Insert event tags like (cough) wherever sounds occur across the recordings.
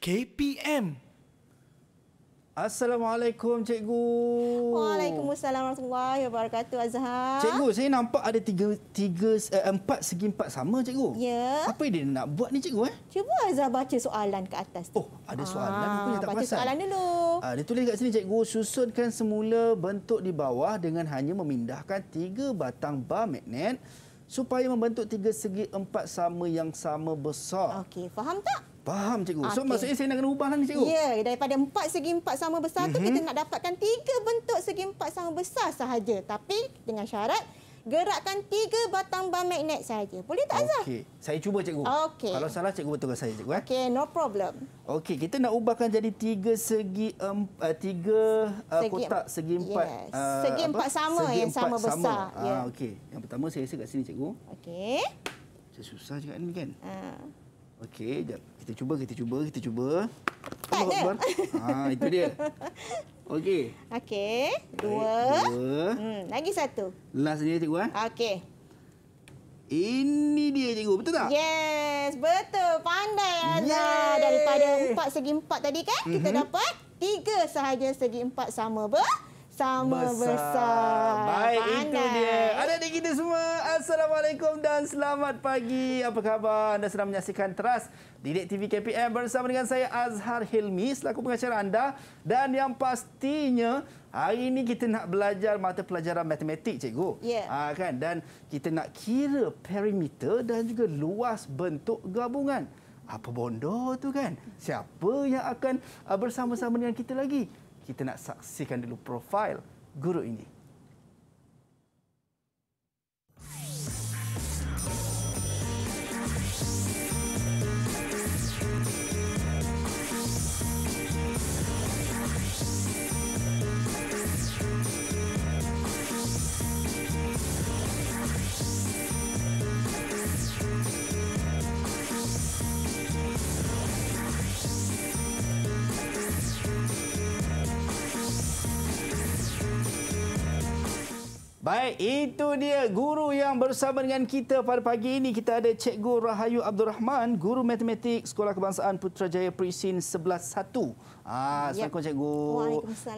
KPM. Assalamualaikum cikgu. Waalaikumsalam warahmatullahi wabarakatuh Azhar. Cikgu, saya nampak ada tiga tiga uh, empat segi empat sama cikgu. Ya. Apa yang dia nak buat ni cikgu eh? Cuba Azhar baca soalan ke atas tu. Oh, ada soalan ah, pun yang tak baca pasal. soalan dulu. Ah, dia tulis kat sini cikgu, susunkan semula bentuk di bawah dengan hanya memindahkan tiga batang bar magnet supaya membentuk tiga segi empat sama yang sama besar. Okey, faham tak? Faham cikgu. Okay. So maksudnya saya nak kena ubahlah ni cikgu. Ya, yeah, daripada empat segi empat sama besar mm -hmm. tu kita mhm. nak dapatkan tiga bentuk segi empat sama besar sahaja. Tapi dengan syarat gerakkan tiga batang bar magnet sahaja. Boleh tak Azhar? Okey, saya cuba cikgu. Okay. Kalau salah cikgu betulkan saya cikgu. Eh. Okey, no problem. Okey, kita nak ubahkan jadi tiga segi empat uh, eh, tiga uh, kotak segi empat. Yes. Uh, segi empat apa? sama segi yang sama, sama besar. Ah, ya. Yeah. Uh, Okey. Yang pertama saya rasa kat sini cikgu. Okey. Susah juga ni kan? Uh. Okey, jap kita cuba, kita cuba, kita cuba. Tak ada. Ha, itu dia. Okey. Okey. Dua. Dua. Hmm, lagi satu. Last dia, cikgu. Eh? Okey. Ini dia, cikgu. Betul tak? Yes, betul. Pandai, Azhar. Daripada empat segi empat tadi, kan? Mm -hmm. Kita mhm. dapat tiga sahaja segi empat sama. Betul? Bersama. besar. besar. Baik, Pandai. itu dia. Ada di kita semua. Assalamualaikum dan selamat pagi. Apa khabar? Anda sedang menyaksikan Teras Didik TV KPM bersama dengan saya Azhar Hilmi selaku pengacara anda. Dan yang pastinya hari ini kita nak belajar mata pelajaran matematik, cikgu. Ya. Ha, kan? Dan kita nak kira perimeter dan juga luas bentuk gabungan. Apa bondo tu kan? Siapa yang akan ah, bersama-sama dengan kita lagi? kita nak saksikan dulu profil guru ini. Baik, itu dia guru yang bersama dengan kita pada pagi ini. Kita ada Cikgu Rahayu Abdul Rahman, Guru Matematik Sekolah Kebangsaan Putrajaya Prisin 11-1. Ah, Assalamualaikum Cikgu.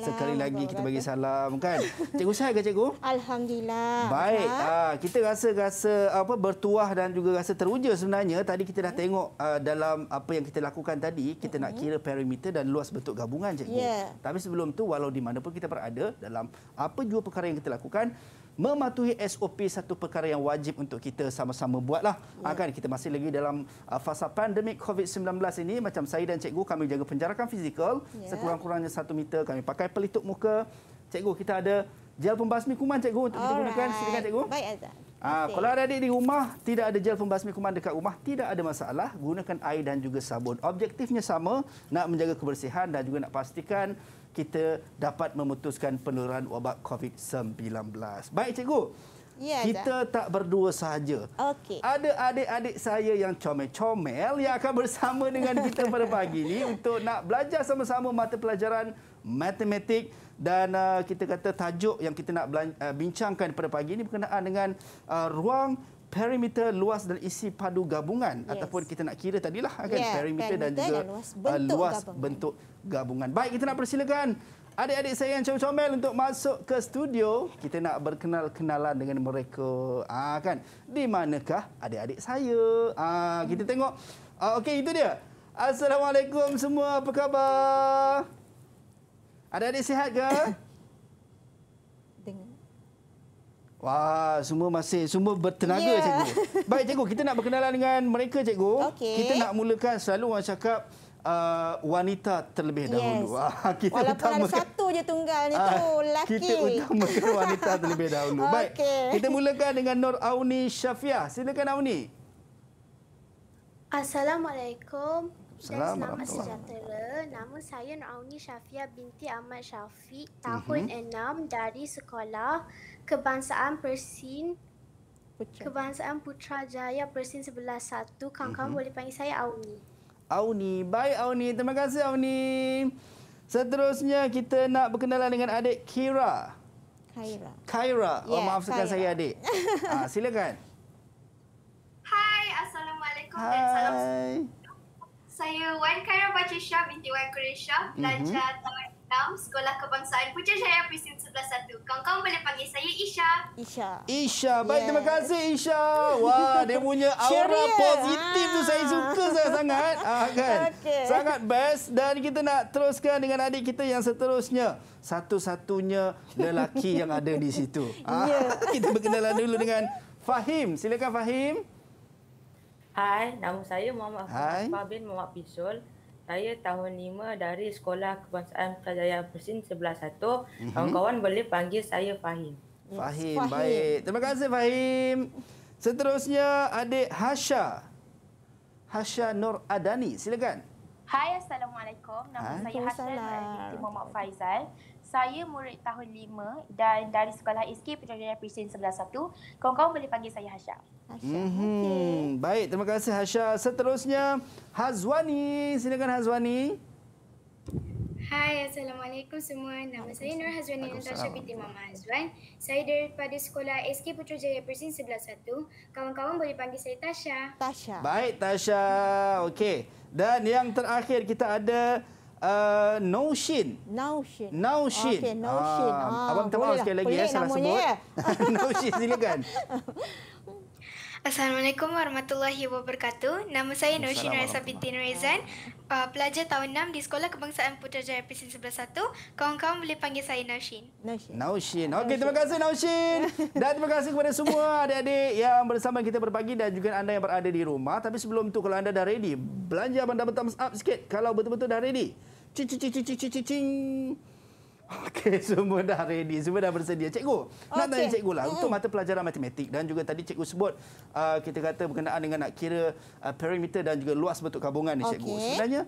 Sekali lagi kita bagi salam kan. (laughs) Cikgu sihat ke Cikgu? Alhamdulillah. Baik, ah, kita rasa-rasa apa bertuah dan juga rasa teruja sebenarnya. Tadi kita dah ya. tengok ah, dalam apa yang kita lakukan tadi, kita nak kira perimeter dan luas bentuk gabungan Cikgu. Yeah. Tapi sebelum tu, walau di mana pun kita berada dalam apa jua perkara yang kita lakukan, mematuhi SOP satu perkara yang wajib untuk kita sama-sama buatlah. Ya. Ha, kan kita masih lagi dalam uh, fasa pandemik COVID-19 ini macam saya dan cikgu kami jaga penjarakan fizikal ya. sekurang-kurangnya satu meter kami pakai pelitup muka. Cikgu kita ada gel pembasmi kuman cikgu untuk kita gunakan silakan cikgu. Baik Azad. Ha, ah, kalau ada adik di rumah tidak ada gel pembasmi kuman dekat rumah tidak ada masalah gunakan air dan juga sabun. Objektifnya sama nak menjaga kebersihan dan juga nak pastikan kita dapat memutuskan penurunan wabak COVID-19. Baik cikgu. Ya, kita dah. tak berdua sahaja. Okey. Ada adik-adik saya yang comel-comel yang akan bersama dengan kita pada pagi ini (laughs) untuk nak belajar sama-sama mata pelajaran matematik dan uh, kita kata tajuk yang kita nak uh, bincangkan pada pagi ini berkenaan dengan uh, ruang perimeter luas dan isi padu gabungan yes. ataupun kita nak kira tadilah kan yeah, perimeter, dan juga dan luas, bentuk, uh, luas gabungan. bentuk gabungan. Baik kita nak persilakan adik-adik saya yang comel-comel untuk masuk ke studio. Kita nak berkenal-kenalan dengan mereka. Ah ha, kan? Di manakah adik-adik saya? Ah ha, kita tengok. Ah, Okey itu dia. Assalamualaikum semua. Apa khabar? Adik-adik sihat ke? Wah, semua masih semua bertenaga yeah. cikgu. Baik cikgu, kita nak berkenalan dengan mereka cikgu. Okay. Kita nak mulakan selalu orang cakap uh, wanita terlebih dahulu. Yes. Ah, (laughs) kita Walaupun ada satu je tunggal ni ah, tu, lelaki. Kita utamakan (laughs) wanita terlebih dahulu. Baik, okay. kita mulakan dengan Nur Auni Syafiah. Silakan Auni. Assalamualaikum. Assalamualaikum. Dan selamat sejahtera. Nama saya Nur Auni Syafiah binti Ahmad Syafiq, tahun mm -hmm. 6 dari sekolah kebangsaan Persin Putra. Kebangsaan Putrajaya Persin 11-1 Kang Kang boleh panggil saya Auni Auni, baik Auni, terima kasih Auni Seterusnya kita nak berkenalan dengan adik Kira Kaira Kaira, oh yeah, maafkan Kaira. saya adik ha, (laughs) Silakan Hai, Assalamualaikum Hai. dan salam Saya Wan Kaira Baca Syah binti Wan Quresha mhm. Belajar mm-hmm. tahun 6 Sekolah Kebangsaan Putrajaya Persin 11-1 Kang Kang boleh panggil saya Isha. Isha. Baik, yes. terima kasih Isha. Wah, dia punya aura positif ha. tu saya ah. suka saya sangat Ah, kan? Okay. Sangat best. Dan kita nak teruskan dengan adik kita yang seterusnya. Satu-satunya lelaki yang ada di situ. (laughs) Ah, yeah. Kita berkenalan dulu dengan Fahim. Silakan Fahim. Hai, nama saya Muhammad Hai. Fahim bin Muhammad Pisul. Saya tahun lima dari Sekolah Kebangsaan Pelajar Persin 11.1. Kawan-kawan mm-hmm. boleh panggil saya Fahim. Fahim, baik. Terima kasih Fahim. Seterusnya adik Hasha. Hasha Nur Adani, silakan. Hai, Assalamualaikum. Nama Hai. saya Hasha Nur Adani, Mak Faizal. Saya murid tahun 5 dan dari sekolah SK Penjajaran Presiden 11.1. Kau-kau boleh panggil saya Hasha. Hasha. Mm-hmm. Okay. Baik, terima kasih Hasha. Seterusnya, Hazwani. Silakan Hazwani. Hai, Assalamualaikum semua. Nama saya Nur Hazwani Natasha Piti Mama Hazwan. Saya daripada sekolah SK Putrajaya Persin 11-1. Kawan-kawan boleh panggil saya Tasha. Tasha. Baik, Tasha. Okey. Dan yang terakhir kita ada uh, Noshin. Noshin. Noshin. Okey, Noshin. Ah, ah, abang minta sekali lah. lagi ya, salah sebut. Ya. (laughs) (laughs) Noshin, silakan. (laughs) Assalamualaikum warahmatullahi wabarakatuh. Nama saya Nurshin Raisa Binti Rezan, uh, pelajar tahun 6 di Sekolah Kebangsaan Putrajaya Pesin 11 1. Kawan-kawan boleh panggil saya Nurshin. Nurshin. Nurshin. Okey, terima kasih Nurshin. (laughs) Dan terima kasih kepada semua adik-adik yang bersama kita berpagi dan juga anda yang berada di rumah. Tapi sebelum itu, kalau anda dah ready, belanja benda-benda up sikit. Kalau betul-betul dah ready. Cing, cing, cing, cing, cing, cing. Okey, (laughs) semua dah ready, semua dah bersedia. Cikgu, nak okay. tanya cikgu lah untuk mata pelajaran matematik dan juga tadi cikgu sebut uh, kita kata berkenaan dengan nak kira uh, perimeter dan juga luas bentuk kabungan ni cikgu. Okay. Sebenarnya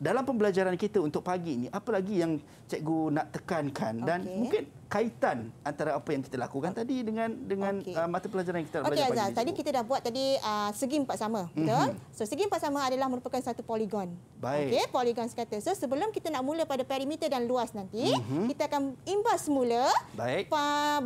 dalam pembelajaran kita untuk pagi ini, apa lagi yang cikgu nak tekankan dan okay. mungkin kaitan antara apa yang kita lakukan tadi dengan dengan okay. Uh, mata pelajaran yang kita okay, belajar Azhar, pagi tadi. Tadi kita dah buat tadi uh, segi empat sama, mhm. betul? Mm -hmm. So segi empat sama adalah merupakan satu poligon. Baik. Okey, poligon sekata. So sebelum kita nak mula pada perimeter dan luas nanti, mm -hmm. kita akan imbas mula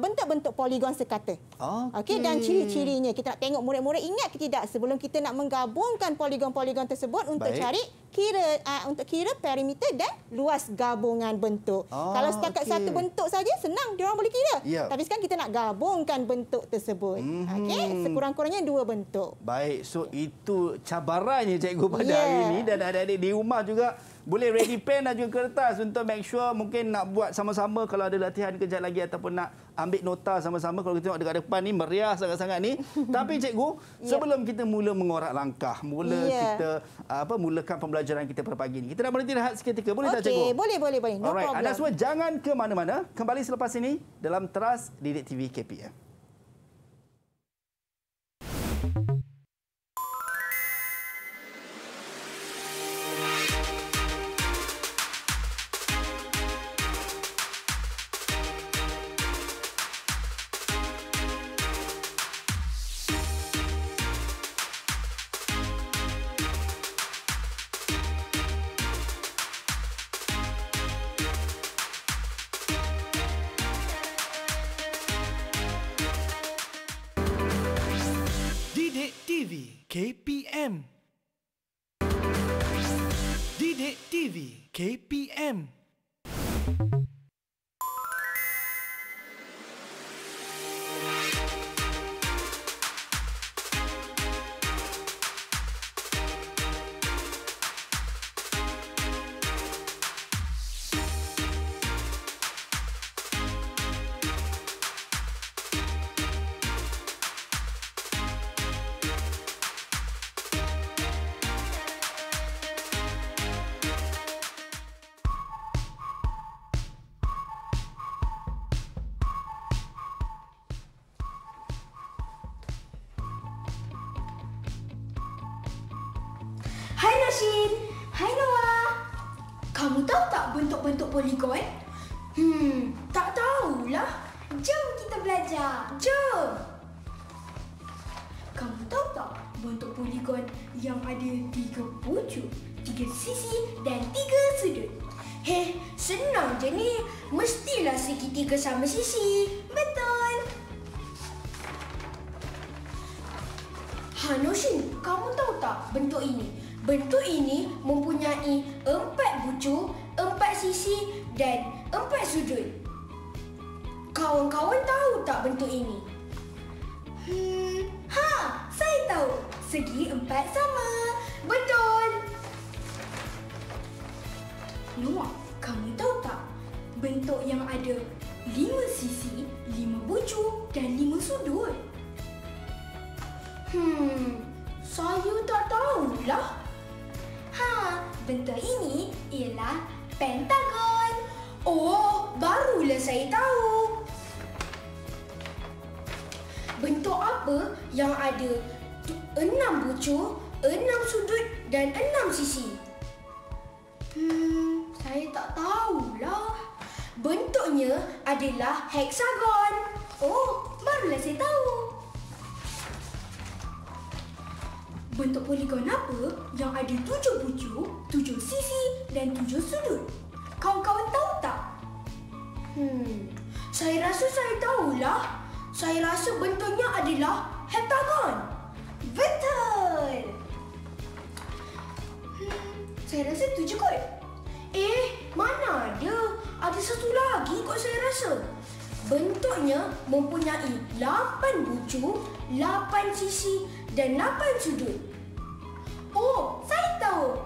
bentuk-bentuk poligon sekata. Okey, okay, dan ciri-cirinya kita nak tengok murid-murid ingat ke tidak sebelum kita nak menggabungkan poligon-poligon tersebut untuk Baik. cari kira uh, untuk kira perimeter dan luas gabungan bentuk. Oh, Kalau setakat okay. satu bentuk saja senang dia orang boleh kira. Ya. Tapi sekarang kita nak gabungkan bentuk tersebut. Mm -hmm. Okey, sekurang-kurangnya dua bentuk. Baik, so itu cabarannya cikgu pada yeah. hari ini dan ada adik di rumah juga boleh ready pen dan juga kertas untuk make sure mungkin nak buat sama-sama kalau ada latihan kejap lagi ataupun nak ambil nota sama-sama kalau kita tengok dekat depan ni meriah sangat-sangat ni (laughs) tapi cikgu ya. sebelum yep. kita mula mengorak langkah mula yeah. kita apa mulakan pembelajaran kita pada pagi ni kita nak berhenti rehat seketika boleh okay. tak cikgu boleh boleh boleh no Alright. anda semua jangan ke mana-mana kembali selepas ini dalam teras didik TV KPM KPM. Didik TV KPM. thank you saya tak tahu lah. Ha, benda ini ialah pentagon. Oh, barulah saya tahu. Bentuk apa yang ada enam bucu, enam sudut dan enam sisi? Hmm, saya tak tahulah. Bentuknya adalah heksagon. Oh, barulah saya tahu. Bentuk poligon apa yang ada tujuh pucuk, tujuh sisi dan tujuh sudut? Kawan-kawan tahu tak? Hmm, saya rasa saya tahulah. Saya rasa bentuknya adalah heptagon. Betul! Hmm, saya rasa tujuh je kot. Eh, mana ada? Ada satu lagi kot saya rasa. Bentuknya mempunyai lapan bucu, lapan sisi dan 8 sudut. Oh, saya tahu.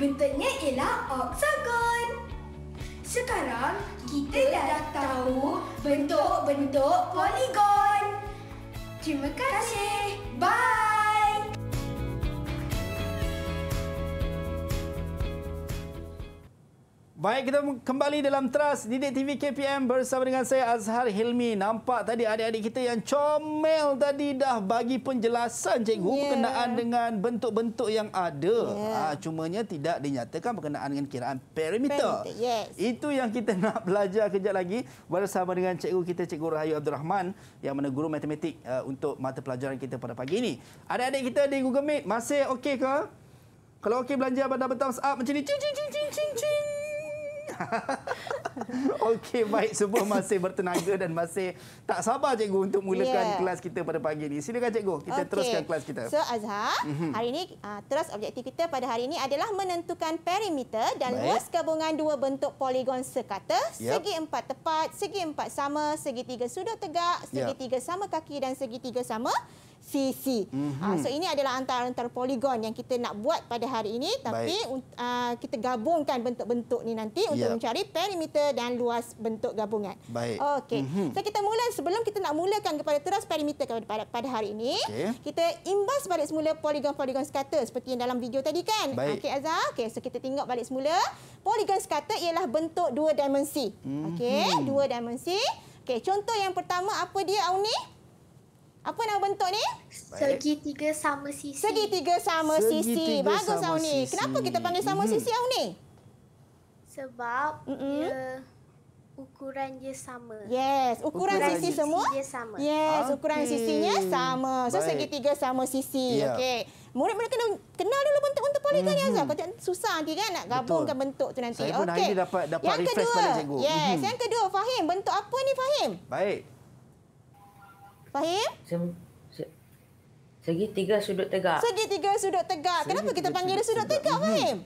Bentuknya ialah oksagon. Sekarang, kita, kita dah, dah tahu bentuk-bentuk poligon. Terima kasih. Bye. Baik, kita kembali dalam Trust Didik TV KPM bersama dengan saya Azhar Hilmi. Nampak tadi adik-adik kita yang comel tadi dah bagi penjelasan cikgu yeah. berkenaan dengan bentuk-bentuk yang ada. Yeah. Ya. Ha, cumanya tidak dinyatakan berkenaan dengan kiraan perimeter. perimeter yes. Itu yang kita (laughs) nak belajar kejap lagi bersama dengan cikgu kita, Cikgu Rahayu Abdul Rahman yang mana guru matematik uh, untuk mata pelajaran kita pada pagi ini. Adik-adik kita di Google Meet masih okey ke? Kalau okey belanja pada betul-betul up macam ini. Cing, cing, cing, cing, cing. (laughs) Okey, baik. Semua masih bertenaga dan masih tak sabar cikgu untuk mulakan yeah. kelas kita pada pagi ini. Silakan cikgu, kita okay. teruskan kelas kita. So Azhar, mm -hmm. hari ini uh, ah, terus objektif kita pada hari ini adalah menentukan perimeter dan baik. luas gabungan dua bentuk poligon sekata. Yep. Segi empat tepat, segi empat sama, segi tiga sudut tegak, segi yep. tiga sama kaki dan segi tiga sama CC. Ah, mm -hmm. uh, so ini adalah antara-antara poligon yang kita nak buat pada hari ini tapi uh, kita gabungkan bentuk-bentuk ni nanti untuk yep. mencari perimeter dan luas bentuk gabungan. Baik. Okey. Mm -hmm. So kita mula sebelum kita nak mulakan kepada teras perimeter kepada pada hari ini, okay. kita imbas balik semula poligon-poligon skater seperti yang dalam video tadi kan. Okey Azhar. Okey, so kita tengok balik semula. Poligon skater ialah bentuk dua dimensi. Mm -hmm. Okey, mhm. dua dimensi. Okey, contoh yang pertama apa dia Auni? Apa nama bentuk ni? Segitiga sama sisi. Segitiga sama Segitiga sisi. Bagus sama Auni. Sisi. Kenapa kita panggil sama mm -hmm. sisi Auni? Sebab mm -hmm. dia ukuran dia sama. Yes, ukuran, ukuran sisi, sisi semua. Dia sama. Yes, okay. ukuran sisinya sama. So Baik. segitiga sama sisi. Yeah. Okey. Murid-murid kena kenal dulu bentuk-bentuk poligon mm -hmm. ya Azhar. Mhm. Kau susah nanti kan nak gabungkan Betul. bentuk tu nanti. Okey. okay. yang kedua. Yes, mm -hmm. yang kedua Fahim, bentuk apa ni Fahim? Baik. Fahim? Sem segi tiga sudut tegak. segitiga sudut tegak. Kenapa tiga kita tiga panggil dia sudut tegak, tegak hmm. Fahim?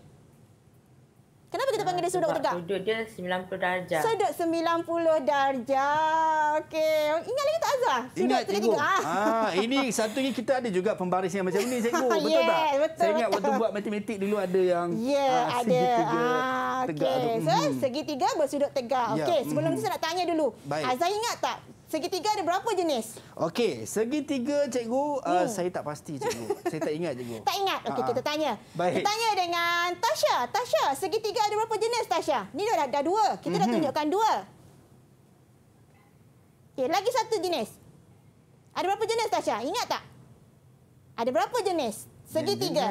Kenapa kita panggil dia sudut tegak? Sudut dia 90 darjah. Sudut 90 darjah. Okey. Ingat lagi tak Azah? Sudut Ingat, cikgu. Ah. ini satu ni kita ada juga pembaris yang macam ni, cikgu. (laughs) Betul yeah, tak? Betul, Saya ingat betul. waktu buat matematik dulu ada yang yeah, ah, ada. ah, tegak. Okay. Tu. Hmm. So, segi bersudut tegak. Yeah. Okey, sebelum mm -hmm. tu saya nak tanya dulu. Azah ingat tak Segitiga ada berapa jenis? Okey, segitiga cikgu uh, hmm. uh, saya tak pasti cikgu. saya tak ingat cikgu. (laughs) Tak ingat. Okey, kita tanya. Baik. Kita tanya dengan Tasha. Tasha, segitiga ada berapa jenis Tasha? Ini dah dah, dah dua. Kita mm -hmm. dah mhm. tunjukkan dua. Okey, lagi satu jenis. Ada berapa jenis Tasha? Ingat tak? Ada berapa jenis? Segitiga.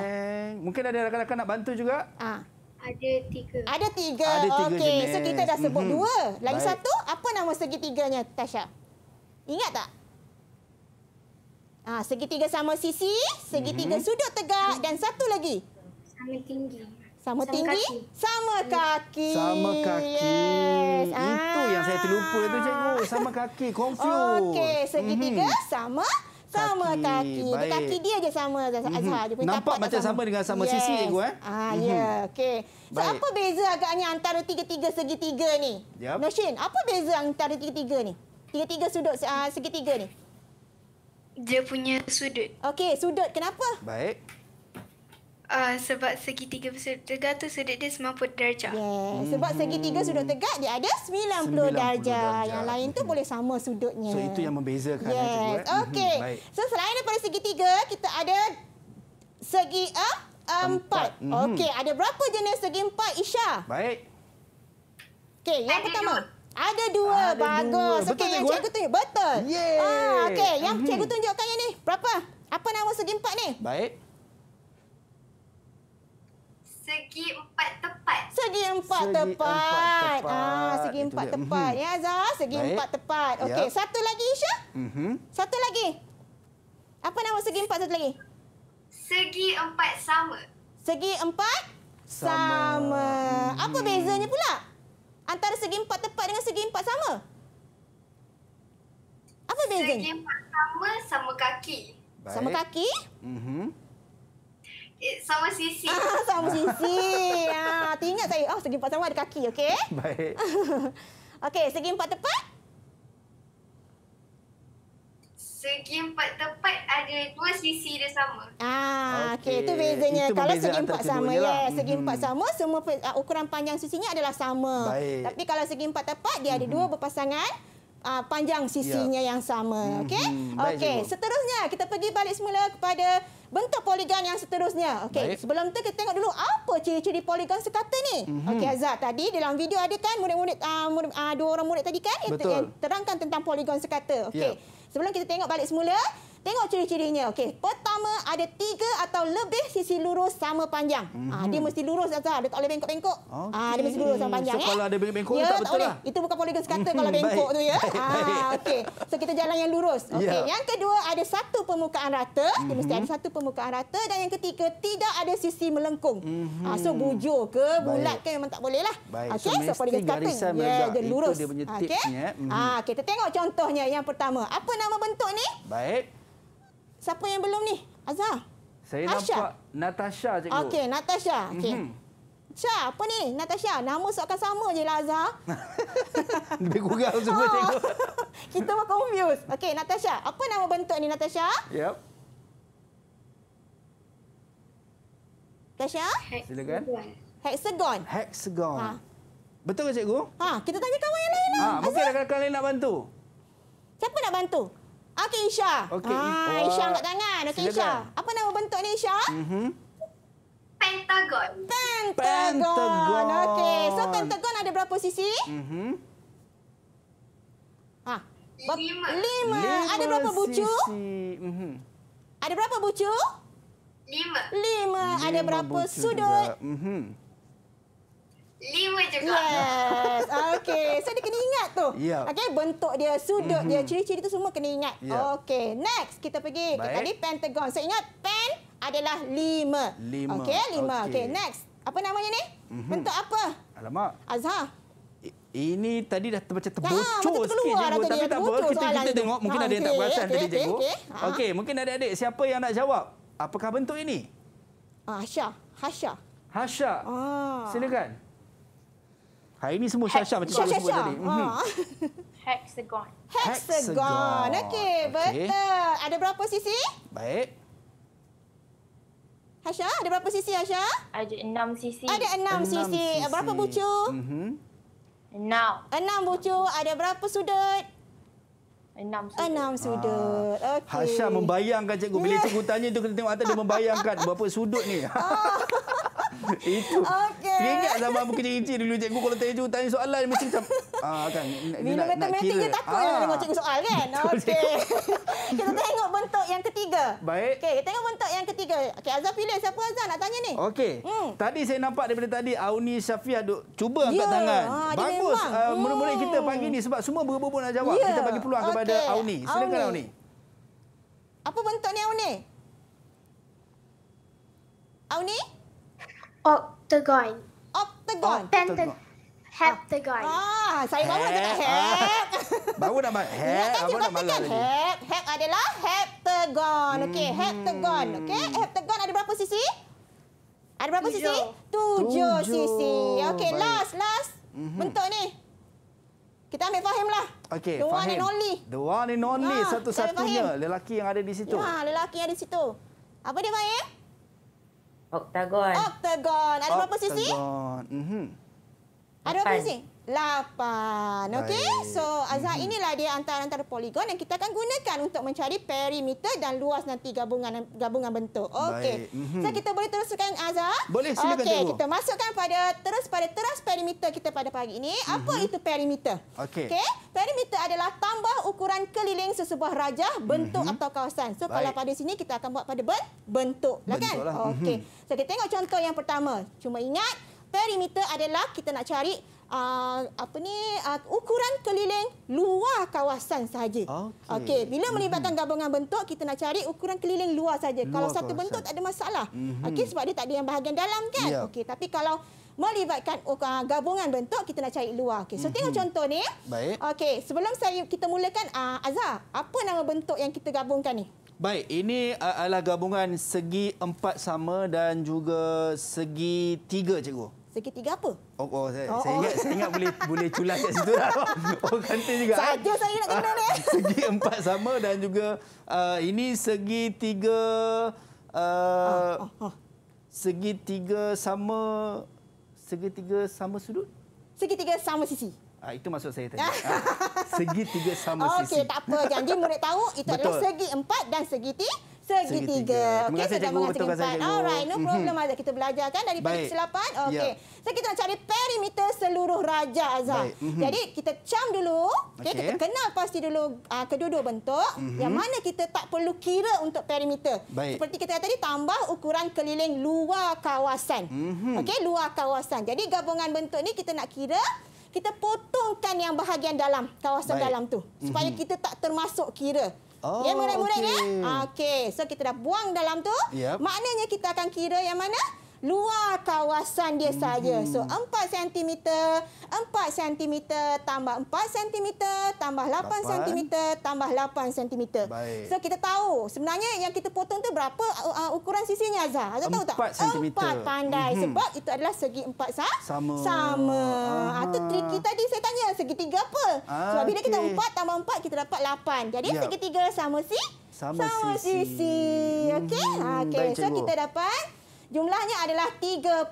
Mungkin ada rakan-rakan nak bantu juga? Ha. Ada tiga. Ada tiga. Okey, so kita dah sebut mm -hmm. dua. Lagi Baik. satu, apa nama segitiganya, Tasha? Uh, Ingat tak? Ah, segitiga sama sisi, segitiga mhm. sudut tegak dan satu lagi. Sama tinggi. Sama, sama tinggi, kaki. sama kaki. Sama kaki. Yes. Itu ah. yang saya terlupa tu cikgu, ah. sama kaki confuse. Okey, mhm. segitiga -hmm. sama sama kaki. kaki. Kaki dia je sama Azhar mm -hmm. je. Nampak macam sama. sama dengan sama yes. sisi cikgu eh. Ah, mm -hmm. ya. Yeah. Mhm. Okey. So, apa beza agaknya antara tiga-tiga segitiga ni? Yep. Nashin, apa beza antara tiga-tiga ni? Tiga-tiga sudut uh, segitiga ni. Dia punya sudut. Okey, sudut kenapa? Baik. Uh, sebab segitiga tegak tu sudut dia 90 darjah. Yeah. Hmm. Sebab segitiga sudut tegak dia ada 90, 90 darjah. darjah. Yang lain tu boleh sama sudutnya. So itu yang membezakan. Yes. Hmm, okey. Hmm, so selain daripada segitiga, kita ada segi uh, empat. empat. Hmm. Okey, ada berapa jenis segi empat, Isha? Baik. Okey, yang Ayah pertama. Dua. Ada dua. Ada Bagus. Okey, yang cikgu eh? tunjuk. Betul. Ah, Okey, yang mm -hmm. cikgu tunjukkan yang ni. Berapa? Apa nama segi empat ni? Baik. Segi empat tepat. Segi empat segi tepat. Empat tepat. Ah, segi Itu empat dia. tepat. Mm -hmm. Ya, Zah. Segi Baik. empat tepat. Okey, yep. Ya. satu lagi, Isha. Mm -hmm. Satu lagi. Apa nama segi empat satu lagi? Segi empat sama. Segi empat? Sama. sama. Apa hmm. bezanya pula? antara segi empat tepat dengan segi empat sama? Apa bezanya? Segi empat sama sama kaki. Baik. Sama kaki? Mm-hmm. sama sisi. Ah, (laughs) sama sisi. ah, ingat saya. Oh, segi empat sama ada kaki, okey? (laughs) Baik. (laughs) okey, segi empat tepat? segi empat tepat ada dua sisi dia sama. Ah, okey. Itu bezanya. Itu kalau segi empat sama, lah. ya. Yeah. Segi hmm. empat sama, semua uh, ukuran panjang sisinya adalah sama. Baik. Tapi kalau segi empat tepat, dia hmm. ada dua berpasangan. Uh, panjang sisinya ya. yang sama. Hmm, okey? Hmm, Okey. Seterusnya, kita pergi balik semula kepada bentuk poligon yang seterusnya. Okey. Sebelum tu kita tengok dulu apa ciri-ciri poligon sekata ni. Hmm. Okey, Azat. Tadi dalam video ada kan murid-murid, uh, murid, uh, dua orang murid tadi kan? Betul. Yang terangkan tentang poligon sekata. Okey. Ya. Sebelum kita tengok balik semula, Tengok ciri-cirinya. Okey, pertama ada tiga atau lebih sisi lurus sama panjang. Mm -hmm. ha, dia mesti lurus saja, Dia tak boleh bengkok-bengkok. Okay. Ah, dia mesti lurus sama panjang. So, eh? kalau ada bengkok-bengkok ya, tak betul lah. Itu bukan polygon sekata (laughs) kalau bengkok tu ya. Ah, okey, so kita jalan yang lurus. Okey, yeah. yang kedua ada satu permukaan rata. Mm -hmm. Dia mesti mhm. ada satu permukaan rata. Dan yang ketiga, tidak ada sisi melengkung. Mm -hmm. ha, so, bujur ke, bulat Baik. ke memang tak boleh lah. Okey, so, so polygon sekata. Yeah, dia lurus. Itu dia punya tipsnya. Okay. Mm ha, kita tengok contohnya yang pertama. Apa nama bentuk ni? Baik. Siapa yang belum ni? Azhar? Saya Asha. nampak Natasha cikgu. Okey, Natasha. Okey. Mm -hmm. Syah, apa ni Natasha? Nama seakan sama je lah Azhar. (laughs) Lebih kurang semua ah. cikgu. (laughs) Kita pun confused. Okey, Natasha. Apa nama bentuk ni Natasha? Yep. Natasha? Silakan. Hexagon. Hexagon. Ha. Betul ke cikgu? Ha, kita tanya kawan yang lain lah. Ha, mungkin rakan-rakan lain nak bantu. Siapa nak bantu? Okey Isha. Okey. Ah, Isha angkat tangan. Okey Isha. Apa nama bentuk ni Isha? Mhm. Mm pentagon. Pentagon. pentagon. Okey. So pentagon ada berapa sisi? Mhm. Mm ha. Mhm. Lima. Lima. Ada berapa bucu? Mhm. Mm ada berapa bucu? Lima. Lima. Ada berapa sudut? Mhm. Mm Lima juga. Yes. (laughs) Okey. So dia kena ingat tu. Yeah. Okey, bentuk dia, sudut mm -hmm. dia, mhm. ciri-ciri tu semua kena ingat. Yeah. Okey. Next, kita pergi ke tadi pentagon. So ingat pen adalah lima. lima. Okey, lima. Okey, okay. next. Apa namanya ni? Mm -hmm. Bentuk apa? Alamak. Azhar. Ini tadi dah macam ya, terbocor ya, sikit cikgu. Tapi dia. tak apa, kita, kita tengok. Mungkin ha, ada yang tak perasan okay, tadi cikgu. Okay, ah. okay. okay, mungkin adik-adik, siapa yang nak jawab? Apakah bentuk ini? Ah, Hasha. Hasha. Hasha. Ah. Silakan. Hari ini semua syasha macam syasha semua jadi. Ha. Hexagon. Hexagon. Okey, betul. Okay. Ada berapa sisi? Baik. Hasha, ada berapa sisi Hasha? Ada enam sisi. Ada enam, enam sisi. sisi. Berapa bucu? Mhm. Enam. Enam bucu. Ada berapa sudut? Enam sudut. Enam ah. sudut. Ah. Okay. Hasha membayangkan cikgu. Bila (laughs) cikgu tanya itu kena tengok atas dia membayangkan berapa sudut ni. Ah. (laughs) (laughs) Itu. Okey. Ingat zaman lah aku kecil kecil dulu cikgu kalau tanya cikgu tanya soalan dia mesti macam ah kan dia nak nak kira. Dia takut ah. dengan cikgu soal kan. Okey. (laughs) kita tengok bentuk yang ketiga. Baik. Okey, tengok bentuk yang ketiga. Okey, Azhar pilih siapa Azhar nak tanya ni? Okey. Hmm. Tadi saya nampak daripada tadi Auni Safia duk cuba ya. angkat yeah. tangan. Ha, Bagus. Ah, mula-mula uh, kita pagi ni sebab semua berebut-rebut nak jawab. Yeah. Kita bagi peluang okay. kepada Auni. Silakan Auni. Apa bentuk ni Auni? Auni? Octagon. Octagon. Pentagon. Heptagon. Ah, ah, saya baru nak cakap hep. (laughs) Baru nak buat hep. Ya, kan cuba tekan hep. Hep adalah heptagon. Okey, hmm. heptagon. Okey, heptagon ada berapa sisi? Ada berapa Tujuh. sisi? Tujuh, sisi. Okey, last, last. Mhm. Bentuk ni. Kita ambil Fahim lah. Okey, the Fahim. one and only. The one and Satu-satunya lelaki yang ada di situ. Ya, lelaki yang ada di situ. Apa dia, Fahim? Oktagon. Oktagon. Ada berapa sisi? Oktagon. Mm -hmm. Ada berapa sisi? Lapan, Okey? So, Azhar inilah dia antara-antara poligon yang kita akan gunakan untuk mencari perimeter dan luas nanti gabungan gabungan bentuk. Okey. Mm-hmm. So, kita boleh teruskan Azhar? Boleh, silakan. Okey, kita masukkan pada terus pada teras perimeter kita pada pagi ini. Apa uh itu perimeter? Okey. Okay? Perimeter adalah tambah ukuran keliling sesebuah rajah, bentuk uh atau kawasan. So, Baik. kalau pada sini kita akan buat pada bentuk. Bentuklah, kan? Bentuklah. Okey. So, kita tengok contoh yang pertama. Cuma ingat, perimeter adalah kita nak cari Ah, apa ni ah, ukuran keliling luar kawasan saja. Okey, okay. bila melibatkan hmm. gabungan bentuk kita nak cari ukuran keliling luar saja. Kalau satu bentuk tak ada masalah. Mm -hmm. Okey sebab dia tak ada yang bahagian dalam kan? Yeah. Okey, tapi kalau melibatkan uh, gabungan bentuk kita nak cari luar. Okey. So mm -hmm. tengok contoh ni. Baik. Okey, sebelum saya kita mulakan uh, Azhar, apa nama bentuk yang kita gabungkan ni? Baik, ini adalah gabungan segi empat sama dan juga segi tiga, cikgu. Segitiga apa? Oh, oh, saya, oh, saya, oh. ingat, saya ingat boleh boleh culas kat situ lah. (laughs) Oh, kantin juga. Eh. Saja saya, saya nak kena ni. (laughs) Segi empat sama dan juga uh, ini segitiga... Uh, oh, oh, oh. Segitiga sama... Segitiga sama sudut? Segi tiga sama sisi. Ah, itu maksud saya tadi. (laughs) Segi tiga sama okay, sisi. Okey, tak apa. Janji murid tahu itu Betul. adalah segi empat dan segi tiga segitiga. segitiga. Okey, kita dapat tempat. Alright, no mm-hmm. problem Azhar. Kita belajar kan dari daripada kesilapan. Ya. Okey. Yeah. So, kita nak cari perimeter seluruh raja Azhar. Mm -hmm. Jadi, kita cam dulu. Okey, okay. kita kenal pasti dulu uh, kedua-dua bentuk. Mm -hmm. Yang mana kita tak perlu kira untuk perimeter. Baik. Seperti kita tadi, tambah ukuran keliling luar kawasan. Mm -hmm. Okey, luar kawasan. Jadi, gabungan bentuk ni kita nak kira kita potongkan yang bahagian dalam kawasan Baik. dalam tu supaya mm -hmm. kita tak termasuk kira Oh, yang murai murah okay. ya. Eh? Okey. So kita dah buang dalam tu. Yep. Maknanya kita akan kira yang mana? luar kawasan dia mhm. saja. So 4 cm, 4 cm tambah 4 cm tambah 8, 8. cm tambah 8 cm. Baik. So kita tahu sebenarnya yang kita potong tu berapa uh, uh ukuran sisinya Azhar? Azhar tahu tak? 4 cm. 4 pandai mm-hmm. sebab itu adalah segi 4 sah? sama. Sama. Ah tu ah. trik tadi saya tanya segitiga apa? Aha. Sebab bila kita 4 tambah 4 kita dapat 8. Jadi yep. Ya. segitiga sama si sama, sama sisi. sisi. Okey? hmm ah, Okey. So kita dapat Jumlahnya adalah 32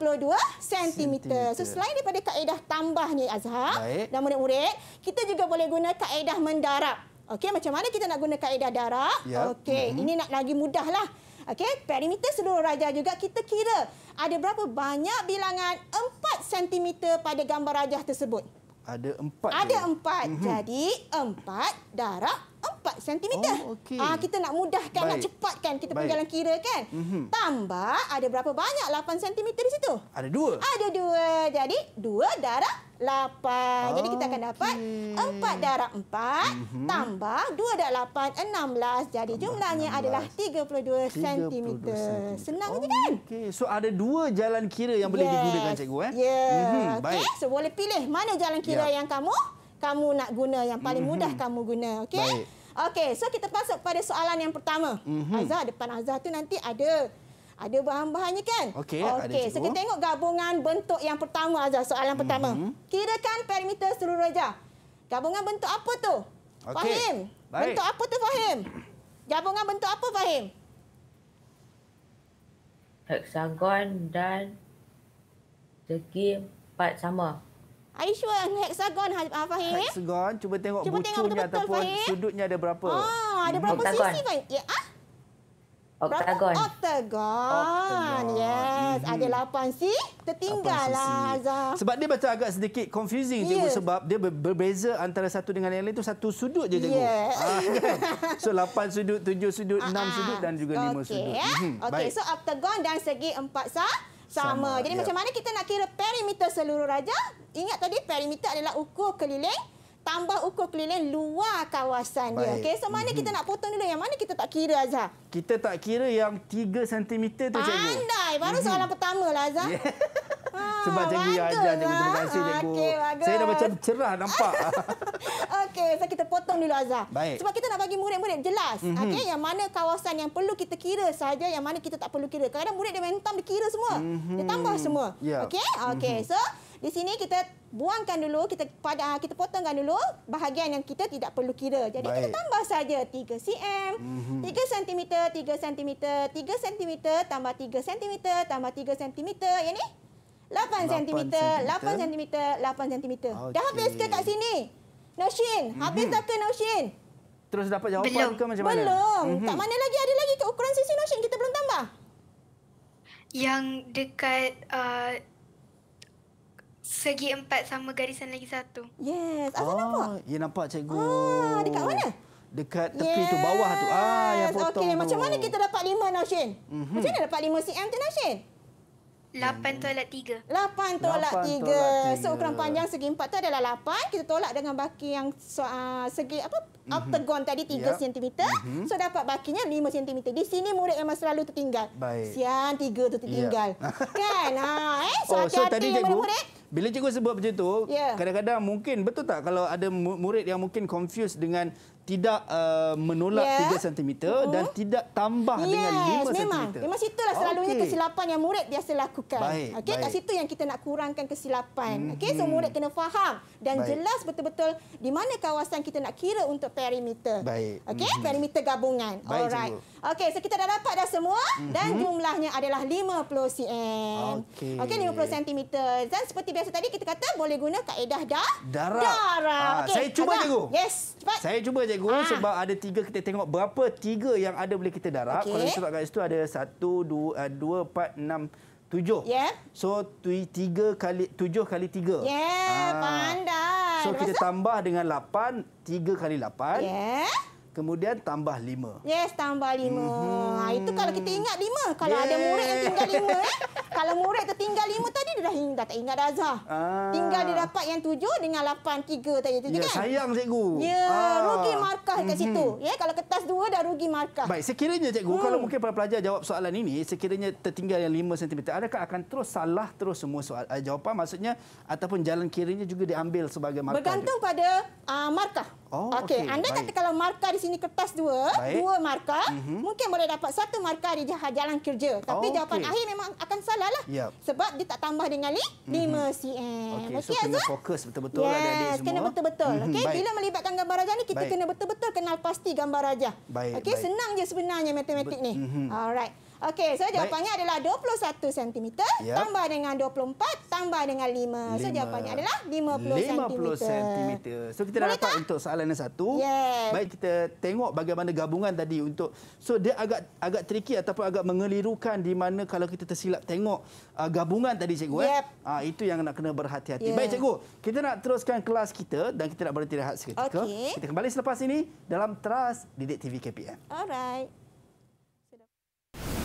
cm. So selain daripada kaedah tambah ni Azhar dan murid-murid, kita juga boleh guna kaedah mendarab. Okey, macam mana kita nak guna kaedah darab? Ya. Okey, mm -hmm. ini nak lagi mudahlah. Okey, perimeter seluruh rajah juga kita kira ada berapa banyak bilangan 4 cm pada gambar rajah tersebut. Ada 4. Ada 4. Mm -hmm. Jadi 4 darab 4. 4 cm. Oh, okay. ha, ah, kita nak mudahkan, Baik. nak cepatkan kita punya jalan kira kan. Mm -hmm. Tambah ada berapa banyak 8 cm di situ? Ada dua. Ada dua. Jadi dua darab 8. Oh, Jadi kita akan dapat okay. 4 darab 4 mm -hmm. tambah 2 darab 8, 16. Jadi tambah jumlahnya 16. adalah 32, 32 cm. Senang oh, kan? Okay. So ada dua jalan kira yang boleh digunakan cikgu. Eh? Ya. Yeah. Mm -hmm. okay. So boleh pilih mana jalan kira yeah. yang kamu kamu nak guna yang paling mhm. mudah mm -hmm. kamu guna okey Okey, so kita masuk pada soalan yang pertama. Mm -hmm. Azhar, depan Azhar tu nanti ada ada bahan-bahannya kan? Okey, okay. ada cikgu. So kita tengok gabungan bentuk yang pertama Azhar, soalan mm -hmm. pertama. Mhm. Kirakan perimeter seluruh reja. Gabungan bentuk apa tu? Okay. Fahim? Baik. Bentuk apa tu Fahim? Gabungan bentuk apa Fahim? Heksagon dan segi empat sama. Are you sure apa uh, Fahim? Hexagon, cuba tengok cuba bucunnya tengok betul ataupun Fahim? sudutnya ada berapa. Ah, ada berapa sisi Fahim? Ya, ah? Octagon. Berapa? Octagon. Yes, mhm. ada lapan si. Tertinggal lah Azhar. Sebab dia betul agak sedikit confusing yeah. cikgu sebab dia berbeza antara satu dengan yang lain tu satu sudut je cikgu. Yeah. Kan? (laughs) so lapan sudut, tujuh sudut, enam uh ah, -huh. Ah. sudut dan juga lima okay. sudut. Ya. Mhm, Okey, so octagon dan segi empat sah sama. Jadi ya. macam mana kita nak kira perimeter seluruh raja? Ingat tadi perimeter adalah ukur keliling tambah ukur keliling luar kawasan Baik. dia. Okey, so mana mhm. kita nak potong dulu yang mana kita tak kira Azhar? Kita tak kira yang 3 cm tu Pandai. cikgu. Pandai, baru mhm. soalan mm -hmm. pertamalah Azhar. (laughs) Yeah. (laughs) sebab cikgu yang ajar cikgu terima kasih cikgu okay, saya dah macam cerah nampak (laughs) okey saya so kita potong dulu azah Baik. sebab kita nak bagi murid-murid jelas mm -hmm. okey yang mana kawasan yang perlu kita kira saja yang mana kita tak perlu kira kadang murid dia mentam dia kira semua mm -hmm. dia tambah semua yeah. okey okey mm -hmm. so di sini kita buangkan dulu kita pada ah, kita potongkan dulu bahagian yang kita tidak perlu kira. Jadi Baik. kita tambah saja 3 cm, mm -hmm. 3 cm, 3 cm, 3 cm tambah 3 cm tambah 3 cm. Ya ni? 8 cm, 8 cm, 8 cm. Dah habis ke kat sini? Nausin, mhm. habis dah ke Nausin? Terus dapat jawapan belum. ke macam mana? Belum. Mm -hmm. Tak mana lagi ada lagi ke ukuran sisi Nausin kita belum tambah? Yang dekat uh, segi empat sama garisan lagi satu. Yes, apa ah, nampak? Ya nampak cikgu. Ah, dekat mana? Dekat tepi yes. tu bawah tu. Ah, yang potong. Okey, macam mana kita dapat lima Nausin? Mm -hmm. Macam mana dapat lima cm tu Nausin? Lapan hmm. tolak tiga. Lapan tolak tiga. So ukuran panjang segi empat tu adalah lapan. Kita tolak dengan baki yang ah, segi apa? Octagon mm -hmm. tadi tiga yep. cm. Mm -hmm. So dapat bakinya lima sentimeter. Di sini murid memang selalu tertinggal. Baik. Sian 3 tu tertinggal. Yeah. (laughs) kan? Ha, eh? So hati-hati oh, so murid-murid. Bila cikgu sebut macam tu, ya. kadang-kadang yeah. mungkin betul tak kalau ada murid yang mungkin confused dengan tidak uh, menolak yeah. 3 cm uh-huh. dan tidak tambah yes, dengan 5 memang. cm. Memang situlah selalunya okay. kesilapan yang murid biasa lakukan. Okey, kat situ yang kita nak kurangkan kesilapan. Mm-hmm. Okey, so hmm. murid kena faham dan baik. jelas betul-betul di mana kawasan kita nak kira untuk perimeter. Okey, mm-hmm. perimeter gabungan. Baik, Alright. Okey, so kita dah dapat dah semua mm-hmm. dan hmm. jumlahnya adalah 50 cm. Okey, okay, 50 cm. Dan seperti biasa tadi kita kata boleh guna kaedah da- Darah. darab. Ah, okay. Saya cuba Agar. cikgu. Yes, cepat. Saya cuba cikgu cikgu ha. sebab ada tiga kita tengok berapa tiga yang ada boleh kita darab. Okay. Kalau sebab kat situ ada satu, dua, eh, dua empat, enam, tujuh. Yeah. So tiga kali, tujuh kali tiga. Ya, yeah, ha. pandai. So kita Rasa? tambah dengan lapan, tiga kali lapan. Ya. Yeah. Kemudian tambah lima. Yes, tambah lima. Mm -hmm. Itu kalau kita ingat lima. Kalau yeah. ada murid yang tinggal lima. Eh? kalau murid tertinggal lima tadi, dia dah, dah tak ingat Azhar. Ah. Tinggal dia dapat yang tujuh dengan lapan tiga tadi. Tujuh, yeah, kan? Sayang, cikgu. Ya, yeah, ah. rugi markah di mm -hmm. situ. Yeah, kalau kertas dua, dah rugi markah. Baik, sekiranya cikgu, hmm. kalau mungkin para pelajar jawab soalan ini, sekiranya tertinggal yang lima sentimeter, adakah akan terus salah terus semua soal eh, jawapan? Maksudnya, ataupun jalan kirinya juga diambil sebagai markah? Bergantung juga. pada uh, markah. Oh, okey. Okay. Anda kata kalau markah di sini kertas dua, Baik. dua markah, mm -hmm. mungkin boleh dapat satu markah di jalan kerja. Tapi okay. jawapan akhir memang akan salah lah. Yep. Sebab dia tak tambah dengan li, mm -hmm. 5 cm. okay, so kena fokus betul-betul lah yes, lah adik semua. kena betul-betul. Mhm, okay, bila melibatkan gambar rajah ni, kita Baik. kena betul-betul kenal pasti gambar rajah. Okey, senang je sebenarnya matematik Be ni. Mm -hmm. Alright. Okey, so jawapannya Baik. adalah 21 cm ya. tambah dengan 24 tambah dengan 5. 5. So jawapannya adalah 50, 50 cm. So kita Boleh dah dapat untuk soalan yang satu. Yes. Baik kita tengok bagaimana gabungan tadi untuk so dia agak agak tricky ataupun agak mengelirukan di mana kalau kita tersilap tengok uh, gabungan tadi cikgu eh? yep. eh. uh, itu yang nak kena berhati-hati. Yeah. Baik cikgu, kita nak teruskan kelas kita dan kita nak berhenti rehat seketika. Okay. Kita kembali selepas ini dalam teras Didik TV KPM. Alright.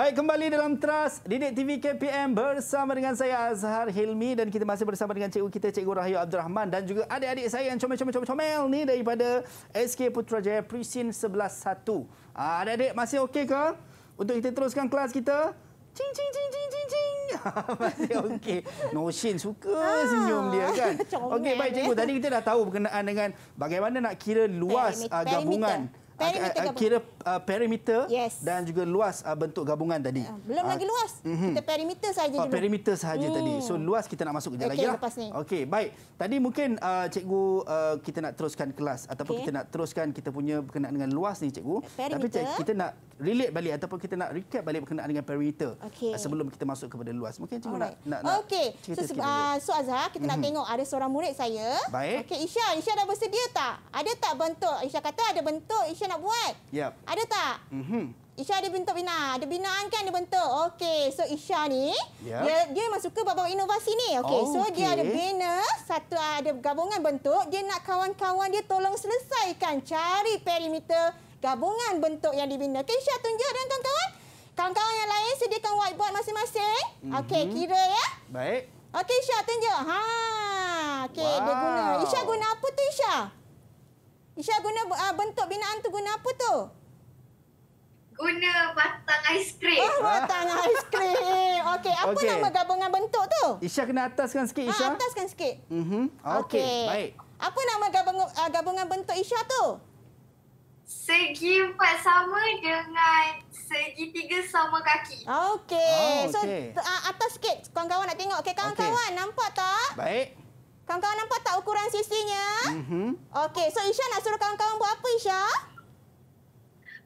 Baik, kembali dalam Trust Didik TV KPM bersama dengan saya Azhar Hilmi dan kita masih bersama dengan cikgu kita, Cikgu Rahayu Abdul Rahman dan juga adik-adik saya yang comel-comel-comel ni daripada SK Putrajaya Prisin 111. Ah, adik-adik masih okey ke untuk kita teruskan kelas kita? Cing, cing, cing, cing, cing, cing. (laughs) masih okey. Noshin suka ah, senyum dia kan? (laughs) Okey, baik cikgu. Tadi kita dah tahu berkenaan dengan bagaimana nak kira luas perimeter. Ah, gabungan perimeter gabungan. Kira uh, perimeter yes. dan juga luas uh, bentuk gabungan tadi. Ah, belum uh, lagi ah, luas. Mm -hmm. Kita perimeter saja oh, dulu. Perimeter saja hmm. tadi. So luas kita nak masuk je okay, lagi lah. lepas ni. Okey, baik. Tadi mungkin uh, cikgu uh, kita nak teruskan kelas ataupun kita nak teruskan kita punya berkenaan dengan luas ni cikgu. Perimeter. Tapi cik, kita nak relate balik ataupun kita nak recap balik berkenaan dengan perimeter okay. uh, sebelum kita masuk kepada luas. Mungkin cikgu Alright. nak nak Okey. So, uh, so Azhar, kita mm -hmm. nak mhm. tengok ada seorang murid saya. Okey, Isha, Isha dah bersedia tak? Ada tak bentuk? Isha kata ada bentuk. Isha nak buat. Yep. Ada tak? Mm Isha ada bentuk bina. Ada binaan kan dia bentuk. Okey, so Isha ni yep. dia dia masuk ke bab inovasi ni. Okey, okay. so dia ada bina, satu ada gabungan bentuk, dia nak kawan-kawan dia tolong selesaikan cari perimeter gabungan bentuk yang dibina. Okay, Isha tunjuk dengan kawan-kawan. Kawan-kawan yang lain sediakan whiteboard masing-masing. Mm -hmm. Okey, mm-hmm. kira ya. Baik. Okey, Isha tunjuk. Ha. Okey, wow. dia guna. Isha guna apa tu Isha? Isha guna uh, bentuk binaan tu guna apa tu? Guna batang aiskrim. Oh, batang (laughs) aiskrim. Okey, apa okay. nama gabungan bentuk tu? Isha kena ataskan sikit, ah, Isha. Ah ataskan sikit. Mm -hmm. okay. okay, baik. Apa nama gabung, uh, ah, gabungan bentuk Isha tu? Segi empat sama dengan segi tiga sama kaki. Okey. Oh, okay. So, uh, atas sikit. Kawan-kawan nak tengok. Okey, kawan-kawan. Okay. Nampak tak? Baik. Kawan-kawan nampak tak ukuran sisinya? Mm-hmm. Okey, so Isha nak suruh kawan-kawan buat apa Isha?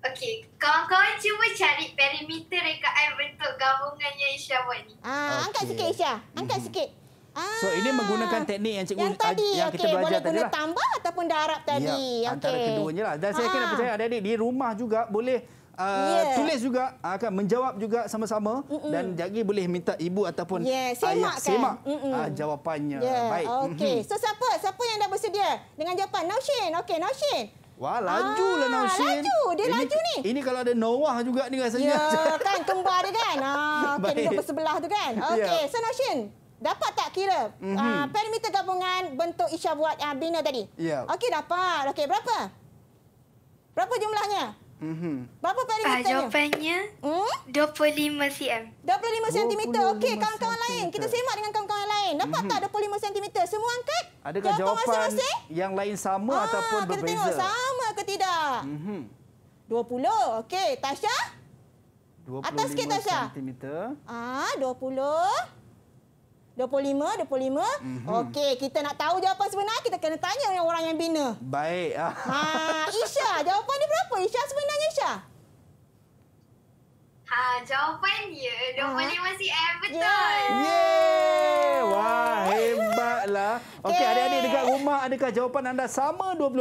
Okey, kawan-kawan cuba cari perimeter rekaan bentuk gabungan yang Isha buat ni. Ah, okay. angkat sikit Isha, angkat mm-hmm. sikit. Ah. So ini ah, menggunakan teknik yang cikgu yang, tadi, yang okay. kita belajar boleh tadi. Boleh guna lah. tambah ataupun darab tadi. Ya, okay. Antara keduanya lah. Dan saya ah. kena percaya adik-adik di rumah juga boleh uh, yeah. tulis juga akan uh, kan, menjawab juga sama-sama mm -mm. dan jadi boleh minta ibu ataupun yeah. ayah kan? semak mm -mm. Uh, jawapannya yeah. baik okey mhm. so siapa siapa yang dah bersedia dengan jawapan Naushin okey Naushin Wah, lajulah ah, Naushin. Laju, dia ini, laju ni. Ini kalau ada Noah juga ni Ya, yeah, kan kembar dia kan. Ah, (laughs) okay, duduk bersebelah tu kan. Ya. Okey, yeah. so Naushin, dapat tak kira mm -hmm. uh, perimeter gabungan bentuk isyah buat uh, bina tadi? Yeah. Okey, dapat. Okey, berapa? Berapa jumlahnya? mm Berapa Uh, jawapannya hmm? 25 cm. 25 cm. Okey, kawan-kawan lain. Kita semak dengan kawan-kawan lain. Dapat mm-hmm. tak 25 cm? Semua angkat. Adakah Jawab jawapan masing-masing? yang lain sama ah, ataupun kita berbeza? Kita tengok sama ke tidak. mm 20. Okey, Tasha? 20 cm. Ah, 25, 25. Mm-hmm. Okey, kita nak tahu jawapan sebenar, kita kena tanya dengan orang yang bina. Baik. Ah. Ha, Isha, (laughs) jawapan dia berapa? Isha sebenarnya Isha? Ha, jawapan dia 25 ha? CM betul. Yeah. Yeah. Wah, hebatlah. Okey, okay, adik-adik dekat rumah adakah jawapan anda sama 25? Yep.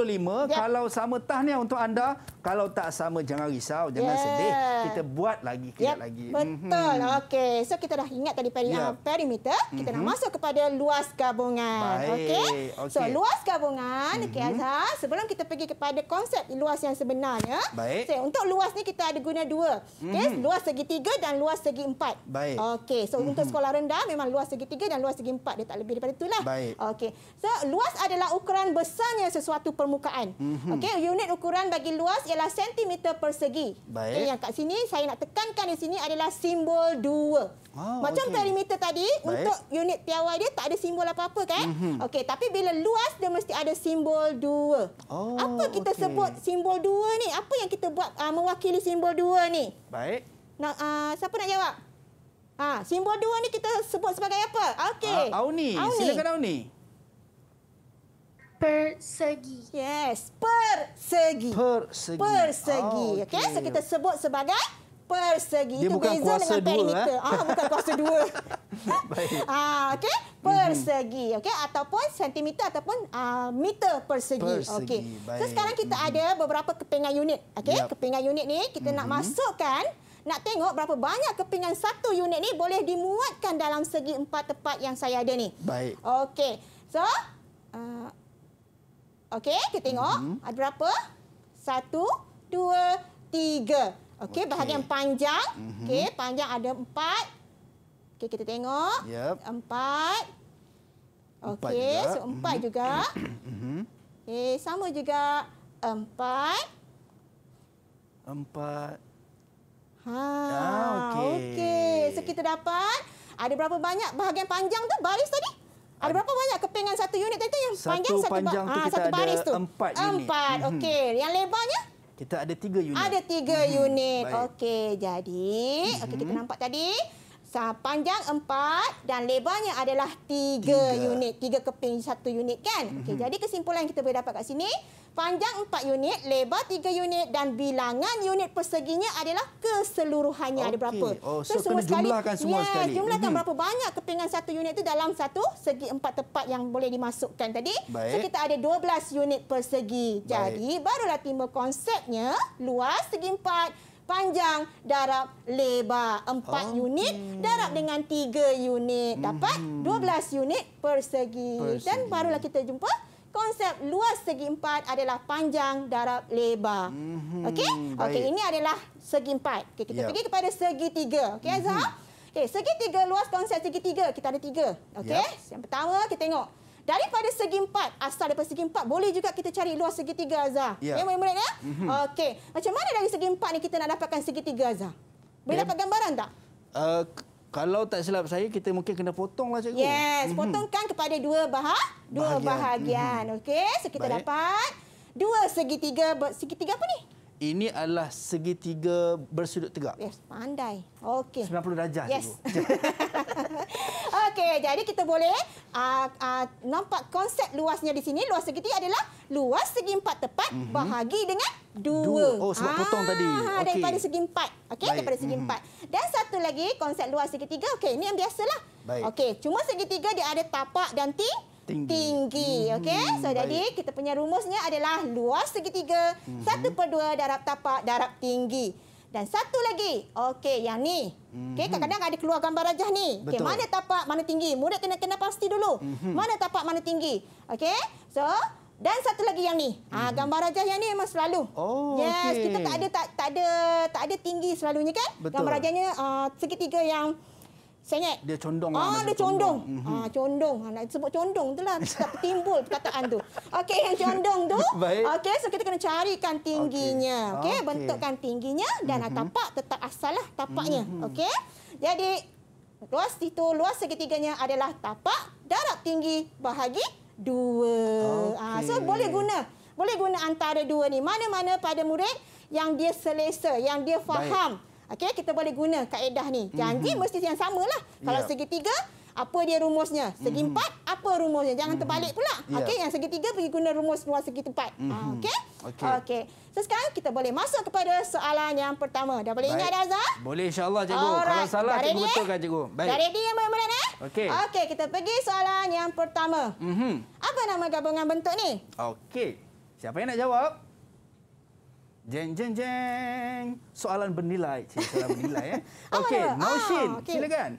Ya. Kalau sama tahniah untuk anda, kalau tak sama jangan risau, jangan yeah. sedih. Kita buat lagi, kita yep. Ya, lagi. Betul. Mm -hmm. Okey, so kita dah ingat tadi peri yeah. Ya. perimeter, kita mm -hmm. nak mhm. masuk kepada luas gabungan. Okey. Okay. So luas gabungan, mm -hmm. okey mhm. Azhar, sebelum kita pergi kepada konsep luas yang sebenarnya. Baik. So untuk luas ni kita ada guna dua. Okey, mm -hmm. luas segitiga dan luas segi empat. Baik. Okey, so mm -hmm. untuk mhm. sekolah rendah memang luas segitiga dan luas segi empat dia tak lebih daripada itulah. Baik. Okey. So, luas adalah ukuran besarnya sesuatu permukaan. Mm-hmm. Okey, unit ukuran bagi luas ialah sentimeter persegi. Baik. Okay, yang kat sini saya nak tekankan di sini adalah simbol dua. Oh, Macam okay. perimeter tadi Baik. untuk unit piawai dia tak ada simbol apa-apa kan? Mm-hmm. Okey, tapi bila luas dia mesti ada simbol dua. Oh, apa kita okay. sebut simbol dua ni? Apa yang kita buat uh, mewakili simbol dua ni? Baik. Nah, uh, siapa nak jawab? Ah, simbol dua ni kita sebut sebagai apa? Okey. Uh, Auni. Auni. Silakan Auni persegi. Yes, persegi. Persegi. Persegi. Oh, okay. okay, so kita sebut sebagai persegi. Dia Itu bukan beza kuasa dengan dua. Eh? Ah, bukan kuasa dua. (laughs) Baik. Ah, okay, mhm. persegi. Okay, ataupun sentimeter ataupun uh, meter persegi. persegi. Okay. Baik. So sekarang kita mm-hmm. ada beberapa kepingan unit. Okay, yep. kepingan unit ni kita mm-hmm. nak mhm. masukkan nak tengok berapa banyak kepingan satu unit ni boleh dimuatkan dalam segi empat tepat yang saya ada ni. Baik. Okey. So, uh, Okey, kita tengok. Hmm. Ada berapa? Satu, dua, tiga. Okey, okay. bahagian panjang. Hmm. Okey, panjang ada empat. Okey, kita tengok. Yep. Empat. Okey, so empat hmm. juga. (clears throat) Hmm. Okey, sama juga. Empat. Empat. Ha, ah, okey. Okay. So, kita dapat ada berapa banyak bahagian panjang tu baris tadi? Ada berapa banyak kepingan satu unit tadi yang satu panjang satu panjang ba- ah, ha, satu baris tu? Empat, empat. unit. Mhm. Okey, yang lebarnya? Kita ada tiga unit. Ada tiga mm-hmm. unit. Okey, jadi mm-hmm. okey kita nampak tadi panjang empat dan lebarnya adalah tiga, tiga. unit. Tiga keping satu unit kan? Mm-hmm. Okey, mhm. jadi kesimpulan yang kita boleh dapat kat sini Panjang 4 unit, lebar 3 unit dan bilangan unit perseginya adalah keseluruhannya okay. ada berapa. Oh, so, so kena jumlahkan ya, sekali. semua yeah, Jumlahkan mm -hmm. berapa banyak kepingan satu unit itu dalam satu segi empat tepat yang boleh dimasukkan tadi. Baik. So kita ada 12 unit persegi. Jadi barulah timbul konsepnya luas segi empat. Panjang, darab, lebar, 4 oh. unit, darab dengan 3 unit. Dapat 12 hmm. unit persegi. persegi. Dan barulah kita jumpa konsep luas segi empat adalah panjang darab lebar. Mm -hmm. Okey? Okey, ini adalah segi empat. Okay, kita yeah. pergi kepada segi tiga. Okey, mhm. Azhar? Mm -hmm. Okey, segi tiga, luas konsep segi tiga. Kita ada tiga. Okey? Yeah. Yang pertama, kita tengok. Daripada segi empat, asal daripada segi empat, boleh juga kita cari luas segi tiga, Azhar. Ya, yeah. murid-murid, ya? Mm -hmm. Okey. Macam mana dari segi empat ni kita nak dapatkan segi tiga, Azhar? Boleh yeah. dapat gambaran tak? Uh, kalau tak silap saya, kita mungkin kena potonglah cikgu. Yes, mhm. potongkan kepada dua bahag dua bahagian. bahagian. Mhm. Okey, so kita Baik. dapat dua segitiga. Segitiga apa ni? Ini adalah segitiga bersudut tegak. Yes, pandai. Okey. 90 darjah yes. cikgu. (laughs) Okey, jadi kita boleh uh, uh, nampak konsep luasnya di sini. Luas segitiga adalah luas segi empat tepat mm -hmm. bahagi dengan dua. dua. Oh, sebab ah, potong tadi. Ah, okay. Daripada segi empat. Okey, daripada segi mm -hmm. empat. Dan satu lagi konsep luas segitiga. Okey, ini yang biasalah. Okey, cuma segitiga dia ada tapak dan ting tinggi. tinggi. Mhm, Okey, so jadi kita punya rumusnya adalah luas segitiga. Mm -hmm. Satu per dua darab tapak, darab tinggi. Dan satu lagi. Okey, yang ni. Okey, mhm. kadang-kadang ada keluar gambar rajah ni. Okey, mana tapak, mana tinggi. Murid kena kena pasti dulu. Mm -hmm. Mana tapak, mana tinggi. Okey? So, dan satu lagi yang ni. ha, gambar rajah yang ni memang selalu. Oh, yes, okay. kita tak ada tak, tak ada tak ada tinggi selalunya kan? Betul. Gambar rajahnya uh, segitiga yang Sengit. Dia condong. Ah, lah, dia condong. condong. Ah, mhm. condong. Ah, nak sebut condong tu lah. Tak timbul perkataan tu. Okey, yang condong tu. (laughs) Okey, so kita kena carikan tingginya. Okey, okay. bentukkan tingginya. Dan mm -hmm. tapak tetap asal lah tapaknya. Mm -hmm. Okey, jadi luas itu, luas segitiganya adalah tapak darab tinggi bahagi dua. Okay. Ah, so, boleh guna. Boleh guna antara dua ni. Mana-mana pada murid yang dia selesa, yang dia faham. Baik. Okey, kita boleh guna kaedah ni. Janji mm -hmm. mesti yang samalah. Kalau yeah. segitiga, apa dia rumusnya? Segi mm -hmm. empat, apa rumusnya? Jangan mm -hmm. terbalik mhm. pula. Yeah. Okey, yang segitiga pergi guna rumus luar segi tepat. Mm -hmm. Okey? Okey. Okay. So, sekarang kita boleh masuk kepada soalan yang pertama. Dah boleh Baik. ingat dah, Azhar? Boleh, insyaAllah, cikgu. Alright. Kalau salah, Dari cikgu betulkan, eh? cikgu. Baik. Dah ready yang benar-benar, eh? Okey. Okey, kita pergi soalan yang pertama. Mm -hmm. Apa nama gabungan bentuk ni? Okey. Siapa yang nak jawab? Jeng jeng jeng. Soalan bernilai. Cik, soalan bernilai eh. (laughs) Okey, Nausin, ah, okay. silakan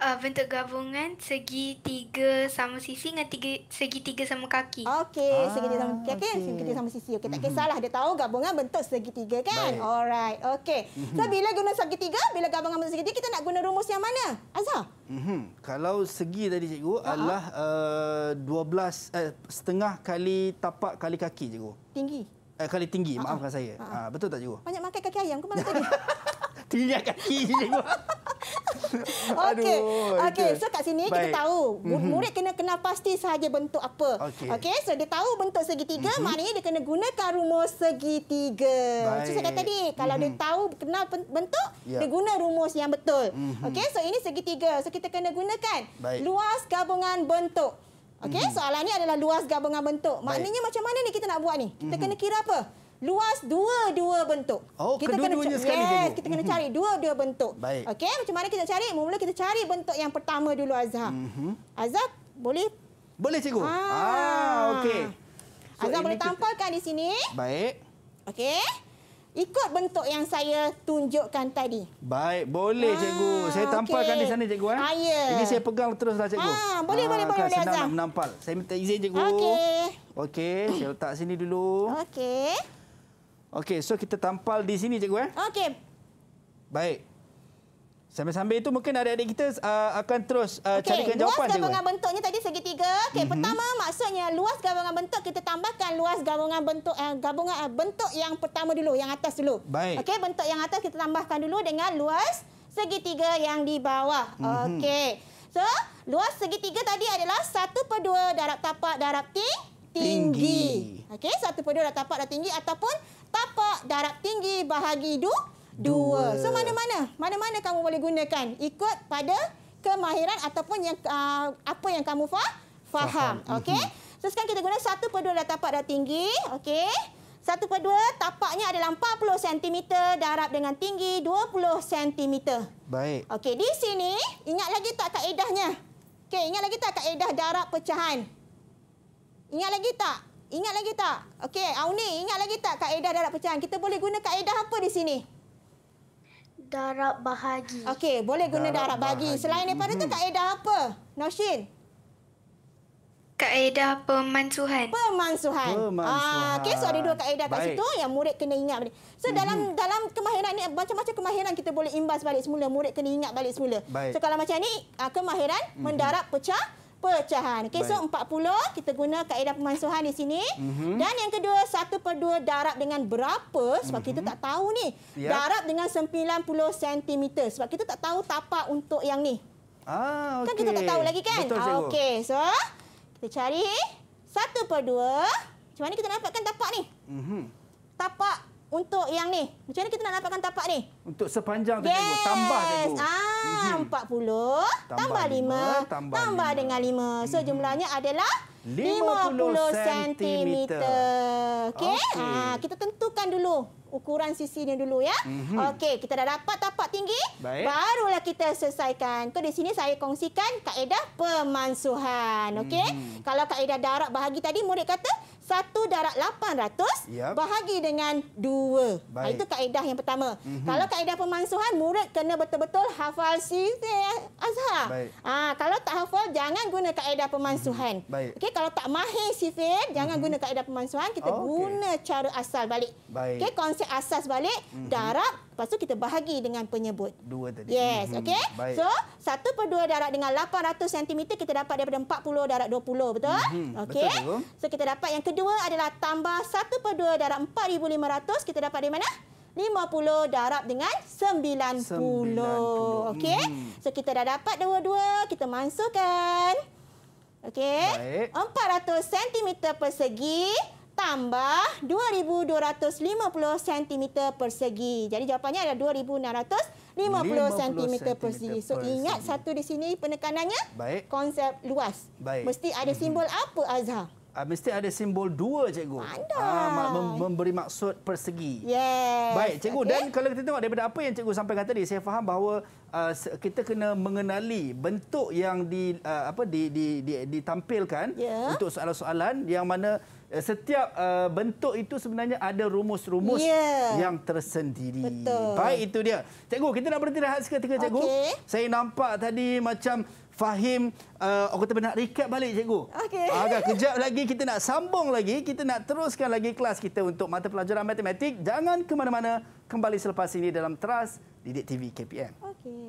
uh, bentuk gabungan segi tiga sama sisi dengan tiga, segi tiga sama kaki. Okey, ah, segi tiga sama kaki, okay. segi tiga sama sisi. Okey, tak mhm. kisahlah. Dia tahu gabungan bentuk segi tiga kan? Baik. Alright, okey. Mhm. So, bila guna segi tiga, bila gabungan bentuk segi tiga, kita nak guna rumus yang mana? Azhar? Mm-hmm. Kalau segi tadi cikgu adalah uh-huh. uh, 12 eh, setengah kali tapak kali kaki cikgu. Tinggi. Uh, kali tinggi, uh-huh. maafkan ah, ah. saya. Uh-huh. Uh, betul tak cikgu? Banyak makan kaki ayam ke mana tadi? (laughs) Tinggi kaki cikgu. (laughs) Okey. Okey, so kat sini Baik. kita tahu mhm. murid kena kenal pasti sahaja bentuk apa. Okey, okay, so dia tahu bentuk segitiga, mm-hmm. maknanya dia kena gunakan rumus segitiga. Baik. So saya kata tadi, kalau mm-hmm. dia mhm. tahu kenal bentuk, yeah. dia guna rumus yang betul. Mm-hmm. Okey, so ini segitiga. So kita kena gunakan Baik. luas gabungan bentuk. Okey, hmm. soalan ni adalah luas gabungan bentuk. Maknanya Baik. macam mana ni kita nak buat ni? Kita hmm. kena kira apa? Luas dua-dua bentuk. Oh, kita kena sekali yes, cikgu. kita kena mhm. cari dua-dua bentuk. Okey, macam mana kita cari? mula kita cari bentuk yang pertama dulu Azhar. Hmm. Azhar, boleh? Boleh cikgu. Ah, ah okey. So Azhar boleh kita... tampalkan di sini. Baik. Okey ikut bentuk yang saya tunjukkan tadi. Baik, boleh ah, cikgu. saya tampalkan okay. di sana cikgu eh. Ha, yeah. Ini saya pegang teruslah cikgu. Ha, boleh ha, boleh boleh Azam. Ah, senang nak menampal. Saya minta izin cikgu. Okey. Okey, saya letak sini dulu. Okey. Okey, so kita tampal di sini cikgu eh. Okey. Baik. Sambil-sambil itu mungkin adik-adik kita uh, akan terus uh, okay. carikan jawapan. Luas gabungan bentuknya tadi segitiga. Okay, mm -hmm. Pertama maksudnya luas gabungan bentuk kita tambahkan luas gabungan bentuk uh, gabungan uh, bentuk yang pertama dulu, yang atas dulu. Baik. Okay, bentuk yang atas kita tambahkan dulu dengan luas segitiga yang di bawah. Mm -hmm. Okey. So, luas segitiga tadi adalah 1 per 2 darab tapak darab ting tinggi. tinggi. Okey, 1 per 2 darab tapak darab tinggi ataupun tapak darab tinggi bahagi 2 dua. So mana-mana, mana-mana kamu boleh gunakan ikut pada kemahiran ataupun yang uh, apa yang kamu fa faham. Okey. Mhm. So sekarang kita guna 1/2 dah tapak dah tinggi. Okey. 1 dua tapaknya adalah 40 cm darab dengan tinggi 20 cm. Baik. Okey, di sini ingat lagi tak kaedahnya? Okey, ingat lagi tak kaedah darab pecahan? Ingat lagi tak? Ingat lagi tak? Okey, Auni ingat lagi tak kaedah darab pecahan? Kita boleh guna kaedah apa di sini? darab bahagi. Okey, boleh guna darab, darab bahagi. bahagi. Selain daripada mm -hmm. tu kaedah apa? Noshin. Kaedah pemansuhan. Pemansuhan. pemansuhan. Ah, okey, so ada dua kaedah Baik. kat situ yang murid kena ingat balik. So mm -hmm. dalam dalam kemahiran ni macam-macam kemahiran kita boleh imbas balik semula, murid kena ingat balik semula. Baik. So kalau macam ni, ah, kemahiran mm -hmm. mendarab pecah pecahan. Okey, so 40 kita guna kaedah pemansuhan di sini. Mm -hmm. Dan yang kedua, 1 per 2 darab dengan berapa? Sebab mm -hmm. kita mhm. tak tahu ni. Yep. Ya. Darab dengan 90 cm. Sebab kita tak tahu tapak untuk yang ni. Ah, okay. Kan kita tak tahu lagi kan? Okey, so kita cari 1 per 2. Macam mana kita dapatkan tapak ni? Mm -hmm. Tapak untuk yang ni. Macam mana kita nak dapatkan tapak ni? Untuk sepanjang tu yes. tengok tambah tu. Ah, hmm. 40 tambah 5 tambah, tambah 5. dengan 5. So hmm. jumlahnya adalah 50 cm. Okey. Okay. Ah, kita tentukan dulu ukuran sisi sisinya dulu ya. Mm -hmm. Okey, kita dah dapat tapak tinggi. Baik. Barulah kita selesaikan. Kau di sini saya kongsikan kaedah pemansuhan. Okey. Mm -hmm. Kalau kaedah darab bahagi tadi murid kata satu darab 800 yep. bahagi dengan dua. Ha, Baik. Itu kaedah yang pertama. Mm -hmm. Kalau kaedah pemansuhan, murid kena betul-betul hafal sifir azhar. Ah, kalau tak hafal, jangan guna kaedah pemansuhan. Mm -hmm. okay, kalau tak mahir sifir, mm -hmm. jangan mhm. guna kaedah pemansuhan. Kita oh, guna okay. cara asal balik. Okay, konsep asas balik, mm -hmm. darab lepas tu kita bahagi dengan penyebut. Dua tadi. Yes, hmm, okey. So, satu per dua darab dengan 800 cm kita dapat daripada 40 darab 20, betul? Mm -hmm. hmm. Okey. So, kita dapat yang kedua adalah tambah satu per dua darab 4,500. Kita dapat di mana? 50 darab dengan 90. 90. Okey. Mm. So, kita dah dapat dua-dua. Kita mansuhkan. Okey. 400 cm persegi. 400 cm persegi tambah 2,250 cm persegi. Jadi jawapannya adalah 2,650 cm persegi. So ingat satu di sini penekanannya Baik. konsep luas. Baik. Mesti ada simbol mhm. apa Azhar? Uh, mesti ada simbol dua, cikgu. Ah, ah, ada. Uh, mem memberi maksud persegi. Yes. Baik, cikgu. Okay. Dan kalau kita tengok daripada apa yang cikgu sampaikan tadi, saya faham bahawa uh, kita kena mengenali bentuk yang di, uh, apa, di, di, di, ditampilkan yeah. untuk soalan-soalan yang mana uh, setiap uh, bentuk itu sebenarnya ada rumus-rumus yeah. yang tersendiri. Betul. Baik, itu dia. Cikgu, kita nak berhenti rehat seketika, cikgu. Okay. Saya nampak tadi macam Fahim uh, orang kata nak recap balik cikgu. Okey. Agak ah, kejap lagi kita nak sambung lagi, kita nak teruskan lagi kelas kita untuk mata pelajaran matematik. Jangan ke mana-mana, kembali selepas ini dalam trust Didik TV KPM. Okey.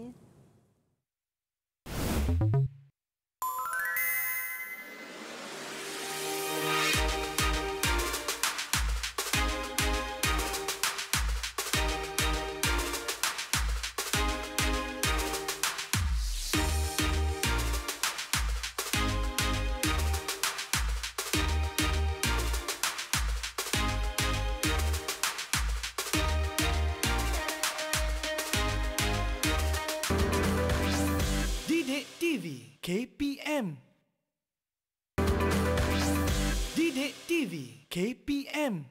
him.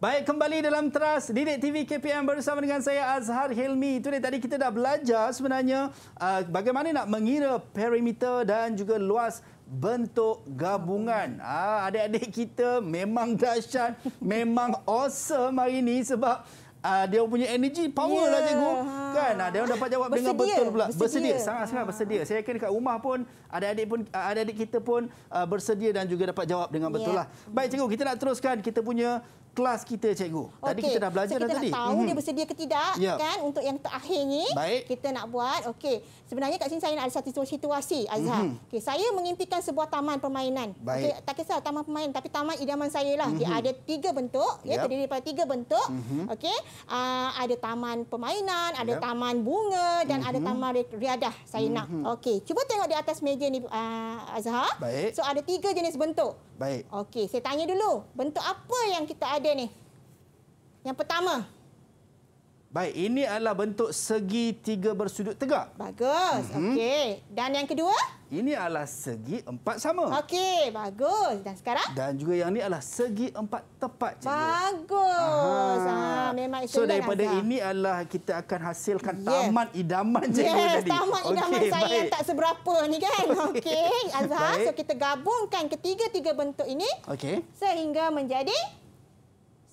Baik, kembali dalam Trust Didik TV KPM bersama dengan saya Azhar Hilmi. Itu dia, tadi kita dah belajar sebenarnya uh, bagaimana nak mengira perimeter dan juga luas bentuk gabungan. Ah, adik-adik kita memang dahsyat, (laughs) memang awesome hari ini sebab uh, dia punya energy power yeah. lah cikgu kan uh, dia orang dapat jawab bersedia. dengan betul pula bersedia sangat-sangat bersedia. bersedia saya yakin dekat rumah pun ada adik pun ada ah, adik kita pun uh, bersedia dan juga dapat jawab dengan betul lah. yeah. lah baik cikgu kita nak teruskan kita punya kelas kita cikgu tadi okay. kita dah belajar so, kita dah tadi kita tahu mm-hmm. dia mhm. bersedia ke tidak yeah. kan untuk yang terakhir ni baik. kita nak buat okey sebenarnya kat sini saya nak ada satu situasi azhar mm-hmm. okey saya mengimpikan sebuah taman permainan baik. okey tak kisah taman permainan tapi taman idaman saya lah mm-hmm. dia ada tiga bentuk yeah. ya terdiri daripada tiga bentuk mm-hmm. okey uh, ada taman permainan, ada yeah. taman bunga dan mm-hmm. ada mhm. taman ri- riadah saya mm-hmm. nak. Okey, cuba tengok di atas meja ni uh, Azhar. Baik. So ada tiga jenis bentuk. Baik. Okey, saya tanya dulu, bentuk apa yang kita ada ni? Yang pertama, Baik, ini adalah bentuk segi tiga bersudut tegak. Bagus. Mm -hmm. Okey. Dan yang kedua? Ini adalah segi empat sama. Okey, bagus. Dan sekarang? Dan juga yang ini adalah segi empat tepat. Cikgu. Bagus. Ha, memang itu. So, daripada Azhar. ini adalah kita akan hasilkan yes. taman idaman cikgu yes, tadi. taman idaman saya baik. tak seberapa ni kan. (laughs) Okey, Azhar. Baik. So, kita gabungkan ketiga-tiga bentuk ini. Okey. Sehingga menjadi?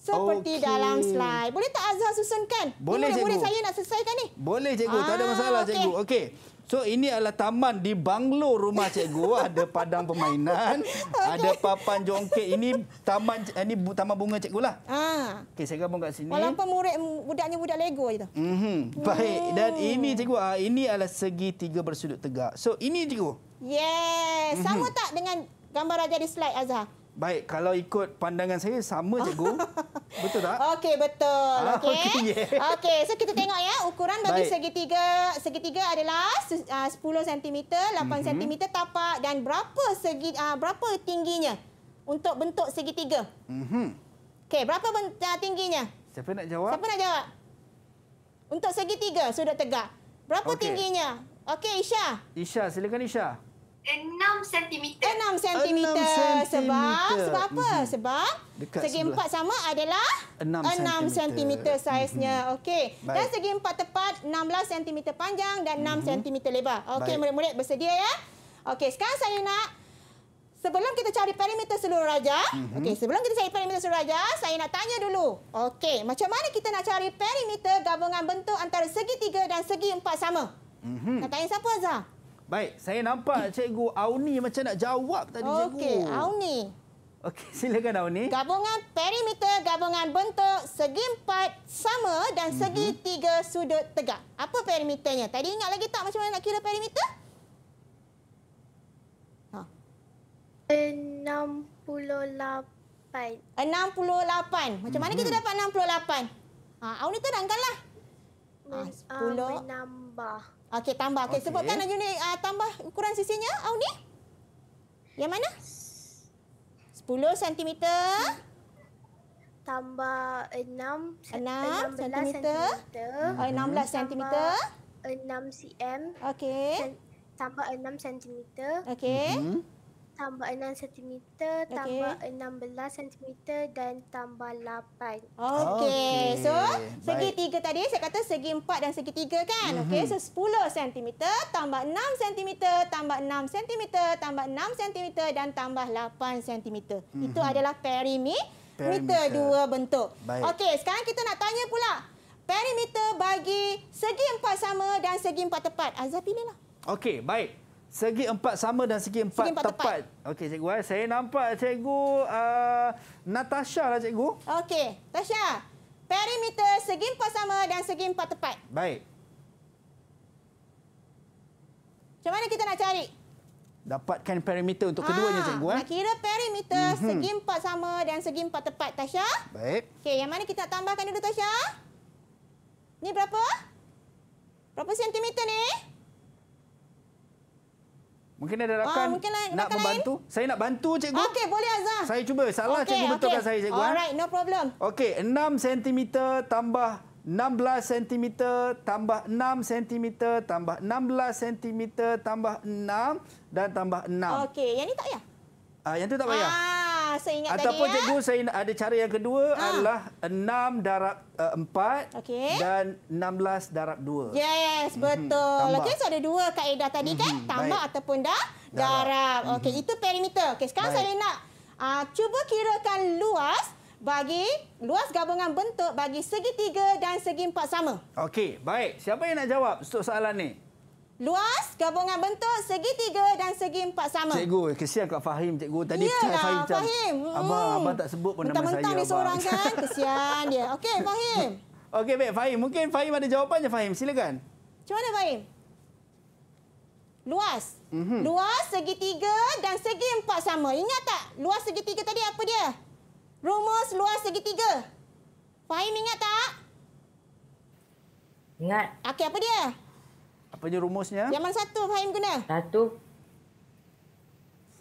Seperti okay. dalam slide. Boleh tak Azhar susunkan? Boleh, Cikgu. Murid saya nak selesaikan ni. Boleh, Cikgu. Ah, tak ada ah, masalah, okay. Cikgu. Okey. So ini adalah taman di banglo rumah cikgu (laughs) ada padang permainan okay. ada papan jongkek ini taman eh, ini taman bunga cikgu lah. Ah. Okey saya gabung kat sini. Walaupun murid budaknya budak Lego gitu. Mm -hmm. Baik dan ini cikgu ah, ini adalah segi tiga bersudut tegak. So ini cikgu. Yes, mhm. sama mm -hmm. tak dengan gambar raja di slide Azhar? Baik, kalau ikut pandangan saya sama cikgu. (laughs) betul tak? Okey, betul. Ah, Okey. Okay, yeah. (laughs) Okey, so kita tengok ya ukuran bagi Baik. segitiga. Segitiga adalah uh, 10 cm, 8 mm -hmm. tapak dan berapa segi uh, berapa tingginya untuk bentuk segitiga? Mhm. Mm Okey, berapa uh, tingginya? Siapa nak jawab? Siapa nak jawab? Untuk segitiga sudah tegak. Berapa okay. tingginya? Okey, Isha. Isha, silakan Isha. 6 cm. 6 cm. Sebab, sebab apa? Mm-hmm. Sebab Dekat segi sebelah. empat sama adalah 6, 6 cm saiznya. Mm-hmm. Okey. Dan segi empat tepat 16 cm panjang dan 6 mm-hmm. cm lebar. Okey, murid-murid bersedia ya? Okey, sekarang saya nak sebelum kita cari perimeter seluruh raja. Mm-hmm. Okey, sebelum kita cari perimeter seluruh raja, saya nak tanya dulu. Okey, macam mana kita nak cari perimeter gabungan bentuk antara segi tiga dan segi empat sama? mm Nak tanya siapa, Azhar? Baik, saya nampak Cikgu Auni macam nak jawab tadi okay, Cikgu. Okey, Auni. Okey, (laughs) silakan Auni. Gabungan perimeter, gabungan bentuk segi empat sama dan segi mm -hmm. tiga sudut tegak. Apa perimeternya? Tadi ingat lagi tak macam mana nak kira perimeter? Ha. Enam puluh lapan. Enam puluh lapan. Macam mana mm -hmm. kita mhm. dapat enam puluh lapan? Ha, Auni terangkanlah. Ha, Uh, menambah. Okey, tambah. Okey, okay. sebutkan lagi ni uh, tambah ukuran sisinya, Auni. Yang mana? 10 cm. Tambah 6, 6 cm. 16 cm. Hmm. Tambah 6 cm. 6 cm. Okey. Tambah 6 cm. Okey. -hmm tambah 6 cm, tambah okay. 16 cm dan tambah 8. Okey. Okay. So, segi tiga tadi saya kata segi empat dan segi tiga kan? Mm -hmm. Okey. So, 10 cm, tambah 6 cm, tambah 6 cm, tambah 6 cm dan tambah 8 cm. Mm -hmm. Itu adalah perimeter, meter dua bentuk. Okey. Sekarang kita nak tanya pula. Perimeter bagi segi empat sama dan segi empat tepat. Azhar pilihlah. Okey. Baik. Segi empat sama dan segi empat, segi empat tepat. tepat. Okey, cikgu. Eh. Saya nampak cikgu uh, Natasha lah cikgu. Okey, Natasha. Perimeter segi empat sama dan segi empat tepat. Baik. Macam mana kita nak cari? Dapatkan perimeter untuk keduanya, ha, cikgu. Eh. Nak kira perimeter mm -hmm. segi empat sama dan segi empat tepat, Tasha. Baik. Okey, yang mana kita tambahkan dulu, Tasha? Ini berapa? Berapa sentimeter ni? Mungkin ada rakan, oh, mungkin rakan nak membantu. Lain? Saya nak bantu cikgu. Okey, boleh Azah. Saya cuba. Salah okay, cikgu okay. betulkan saya cikgu. Eh. Alright, no problem. Okey, 6 cm tambah 16 cm tambah 6 cm tambah 16 cm tambah 6 dan tambah 6. Okey, yang ni tak payah? Ah yang tu tak payah. Ah. Ah, saya ingat Ataupun tadi, ya. cikgu, ya. saya ada cara yang kedua ha. adalah 6 darab uh, 4 okay. dan 16 darab 2. Yes, mhm, betul. Okey, so ada dua kaedah tadi kan? Mhm, tambah Baik. ataupun dah darab. darab. Mhm. Okey, itu perimeter. Okey, sekarang Baik. saya nak uh, cuba kirakan luas bagi luas gabungan bentuk bagi segitiga dan segi empat sama. Okey, baik. Siapa yang nak jawab untuk soalan ni? Luas, gabungan bentuk, segitiga dan segi empat sama. Cikgu, kesian Kak Fahim, cikgu. Tadi Yalah, Fahim macam, Fahim. Hmm. Abang, hmm. abang tak sebut pun Bentang -bentang nama saya. Mentang-mentang dia abang. seorang kan, (laughs) kesian dia. Okey, Fahim. Okey, baik, Fahim. Mungkin Fahim ada jawapannya, Fahim. Silakan. Macam mana, Fahim? Luas. Mm -hmm. Luas, segitiga dan segi empat sama. Ingat tak luas segitiga tadi apa dia? Rumus luas segitiga. Fahim ingat tak? Ingat. Okey, apa dia? Apa dia? Apanya rumusnya? Yang mana satu Fahim guna? Satu.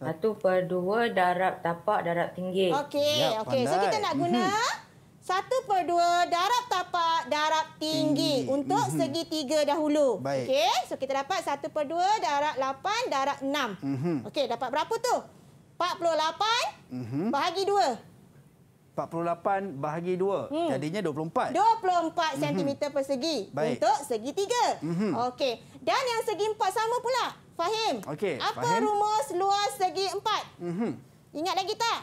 Satu per dua darab tapak darab tinggi. Okey, ya, okey. So kita nak guna mm -hmm. satu per dua darab tapak darab tinggi, tinggi. untuk mm -hmm. segitiga dahulu. Okey, so kita dapat satu per dua darab lapan darab enam. Mm -hmm. Okey, dapat berapa tu? 48 mm -hmm. bahagi dua. 48 bahagi 2. Hmm. Jadinya 24. 24 cm mm -hmm. persegi Baik. untuk segi 3. Mm -hmm. Okey. Dan yang segi 4 sama pula. Fahim? Okey. Apa Fahim? rumus luas segi 4? Mm -hmm. Ingat lagi tak?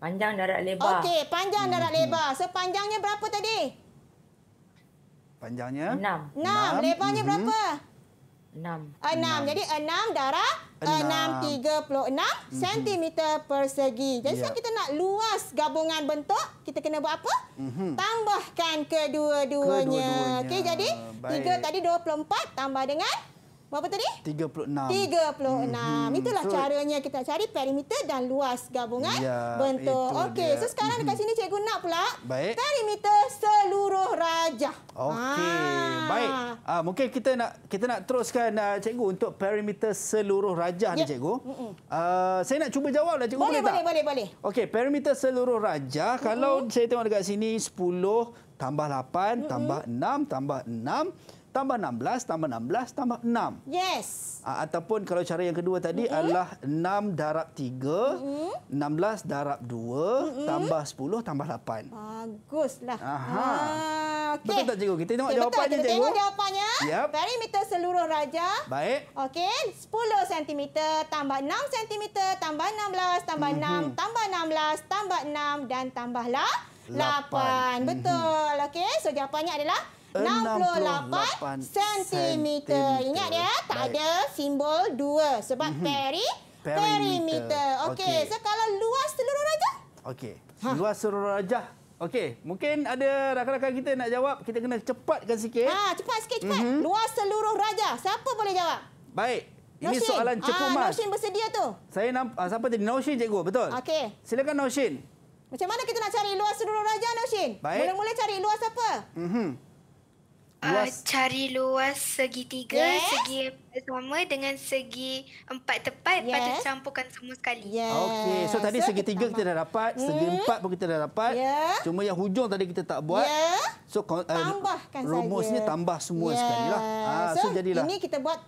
Panjang darat lebar. Okey. Panjang darat mm -hmm. lebar. Sepanjangnya berapa tadi? Panjangnya? 6. 6. Lebarnya mm -hmm. berapa? Enam, enam. Jadi enam darah enam tiga puluh enam mhm. sentimeter persegi. Jadi ya. kita nak luas gabungan bentuk, kita kena buat apa? Mm -hmm. Tambahkan kedua-duanya. Kedua Okey, jadi tadi dua puluh empat tambah dengan Berapa tadi? 36. 36. Mm -hmm. Itulah so, caranya kita cari perimeter dan luas gabungan ya, bentuk. Okey, so sekarang dekat mhm. sini cikgu nak pula Baik. perimeter seluruh rajah. Okey. Ah. Baik. Ah, mungkin kita nak kita nak teruskan uh, cikgu untuk perimeter seluruh rajah yep. ni ya. cikgu. Mm -mm. Uh, saya nak cuba jawablah cikgu boleh, boleh tak? Boleh, boleh, boleh. Okey, perimeter seluruh rajah mm -hmm. kalau saya tengok dekat sini 10 tambah 8 mm -hmm. tambah 6 tambah 6 tambah 16, tambah 16, tambah 6. Yes. Uh, ataupun kalau cara yang kedua tadi mm-hmm. adalah 6 darab 3, mm-hmm. 16 darab 2, mm-hmm. tambah 10, tambah 8. Baguslah. Aha. Ha, ah, okay. Betul tak cikgu? Kita tengok okay, jawapannya betul. Kita cikgu. tengok jawapannya. Yep. Perimeter seluruh raja. Baik. Okey. 10 cm tambah 6 cm tambah 16 tambah mm-hmm. 6 tambah 16 tambah 6 dan tambahlah 8. 8. Mhm. Betul. Okey. So jawapannya adalah 68 cm. Ingat ya, tak Baik. ada simbol dua sebab mm -hmm. peri perimeter. Okey, okay. so kalau luas seluruh raja Okey. Ha. Luas seluruh raja Okey, mungkin ada rakan-rakan kita nak jawab, kita kena cepatkan sikit. Ha, cepat sikit cepat. Mm -hmm. Luas seluruh raja Siapa boleh jawab? Baik. Ini Noshin. soalan cepu mas. Ah, Noshin bersedia tu. Saya nampak ah, siapa tadi Noshin cikgu, betul? Okey. Silakan Noshin. Macam mana kita nak cari luas seluruh raja Noshin? Mula-mula cari luas apa? Mhm. Mm Ah, luas. Uh, cari luas segi tiga, yes. segi sama dengan segi empat tepat. Yes. Lepas tu campurkan semua sekali. Yes. Okey, so tadi so, segi tiga kita dah dapat. Hmm. Segi empat pun kita dah dapat. Yeah. Cuma yang hujung tadi kita tak buat. Yeah. So, uh, tambahkan rumusnya tambah semua yeah. sekali. Lah. Uh, so, so, ini kita buat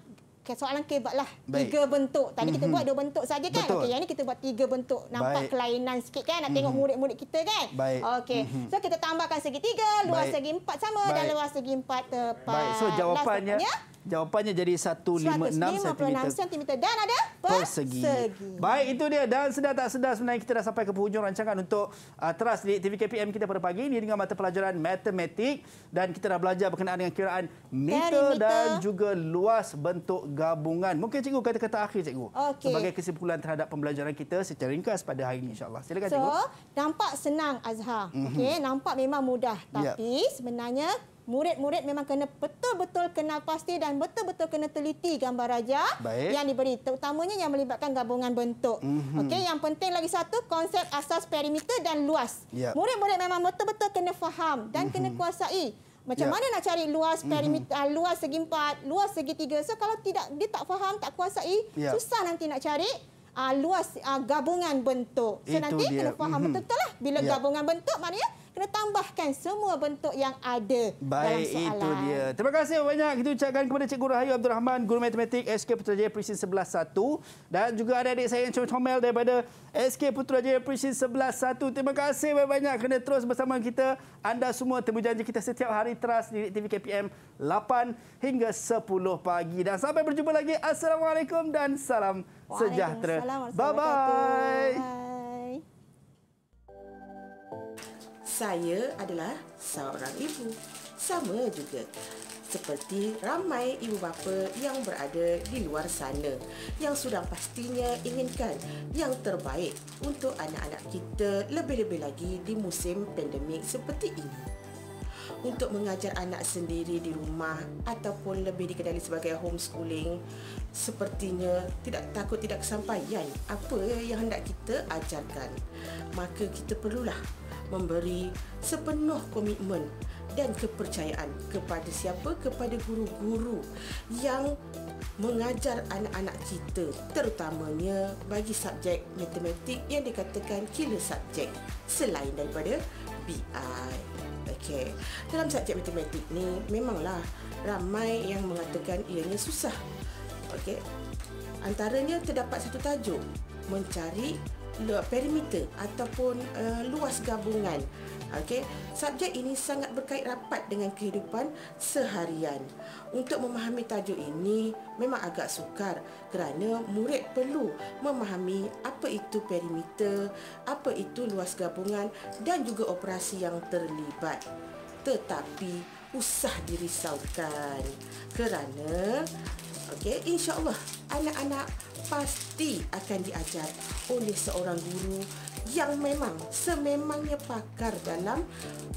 soalan kebab lah. Tiga bentuk. Tadi kita mm -hmm. buat dua bentuk saja kan? Okey, yang ini kita buat tiga bentuk. Nampak Baik. kelainan sikit kan? Nak tengok mhm. murid-murid kita kan? Baik. Okey. Mm -hmm. So kita tambahkan segi tiga, luas Baik. segi empat sama Baik. dan luas segi empat tepat. Eh, Baik. So jawapannya... Jawapannya jadi 156 cm. 156 cm dan ada persegi. persegi. Baik, itu dia. Dan sedar tak sedar sebenarnya kita dah sampai ke penghujung rancangan untuk uh, teras di TV KPM kita pada pagi ini dengan mata pelajaran matematik. Dan kita dah belajar berkenaan dengan kiraan meter, meter. dan juga luas bentuk gabungan. Mungkin cikgu kata-kata akhir, cikgu. Okay. Sebagai kesimpulan terhadap pembelajaran kita secara ringkas pada hari ini, insyaAllah. Silakan, so, cikgu. So, nampak senang, Azhar. Mm -hmm. okay, nampak memang mudah. Tapi yep. sebenarnya murid-murid memang kena betul-betul kenal pasti dan betul-betul kena teliti gambar raja Baik. yang diberi terutamanya yang melibatkan gabungan bentuk. Mm -hmm. Okey, yang penting lagi satu konsep asas perimeter dan luas. Ya. Murid-murid yep. memang betul-betul kena faham dan mm -hmm. kena kuasai macam yep. Ya. mana nak cari luas mhm. perimeter mm -hmm. luas segi empat, luas segi tiga. So kalau tidak dia tak faham, tak kuasai, yep. Ya. susah nanti nak cari uh, luas uh, gabungan bentuk. So Itu nanti dia. kena faham mm -hmm. betul-betul lah bila yep. gabungan bentuk maknanya kena tambahkan semua bentuk yang ada Baik dalam soalan. Baik, itu dia. Terima kasih banyak. Kita ucapkan kepada Cikgu Rahayu Abdul Rahman, Guru Matematik SK Putrajaya Presiden 11.1 dan juga ada adik saya yang comel-comel daripada SK Putrajaya Presiden 11.1. Terima kasih banyak-banyak kerana terus bersama kita. Anda semua temu janji kita setiap hari teras di TV KPM 8 hingga 10 pagi. Dan sampai berjumpa lagi. Assalamualaikum dan salam sejahtera. Bye-bye saya adalah seorang ibu. Sama juga seperti ramai ibu bapa yang berada di luar sana yang sudah pastinya inginkan yang terbaik untuk anak-anak kita lebih-lebih lagi di musim pandemik seperti ini. Untuk mengajar anak sendiri di rumah ataupun lebih dikenali sebagai homeschooling sepertinya tidak takut tidak kesampaian apa yang hendak kita ajarkan. Maka kita perlulah memberi sepenuh komitmen dan kepercayaan kepada siapa? Kepada guru-guru yang mengajar anak-anak kita terutamanya bagi subjek matematik yang dikatakan killer subjek selain daripada BI. okay Dalam subjek matematik ni memanglah ramai yang mengatakan ianya susah. okay Antaranya terdapat satu tajuk mencari luar perimeter ataupun uh, luas gabungan. Okey, subjek ini sangat berkait rapat dengan kehidupan seharian. Untuk memahami tajuk ini memang agak sukar kerana murid perlu memahami apa itu perimeter, apa itu luas gabungan dan juga operasi yang terlibat. Tetapi usah dirisaukan kerana okey insya-Allah anak-anak pasti akan diajar oleh seorang guru yang memang sememangnya pakar dalam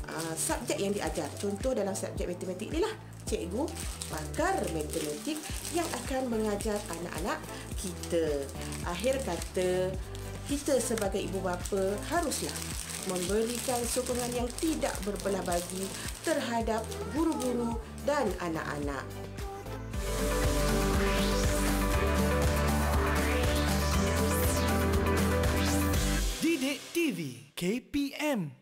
uh, subjek yang diajar. Contoh dalam subjek matematik ni lah, cikgu pakar matematik yang akan mengajar anak-anak kita. Akhir kata, kita sebagai ibu bapa haruslah memberikan sokongan yang tidak berbelah bagi terhadap guru-guru dan anak-anak. Sidik TV KPM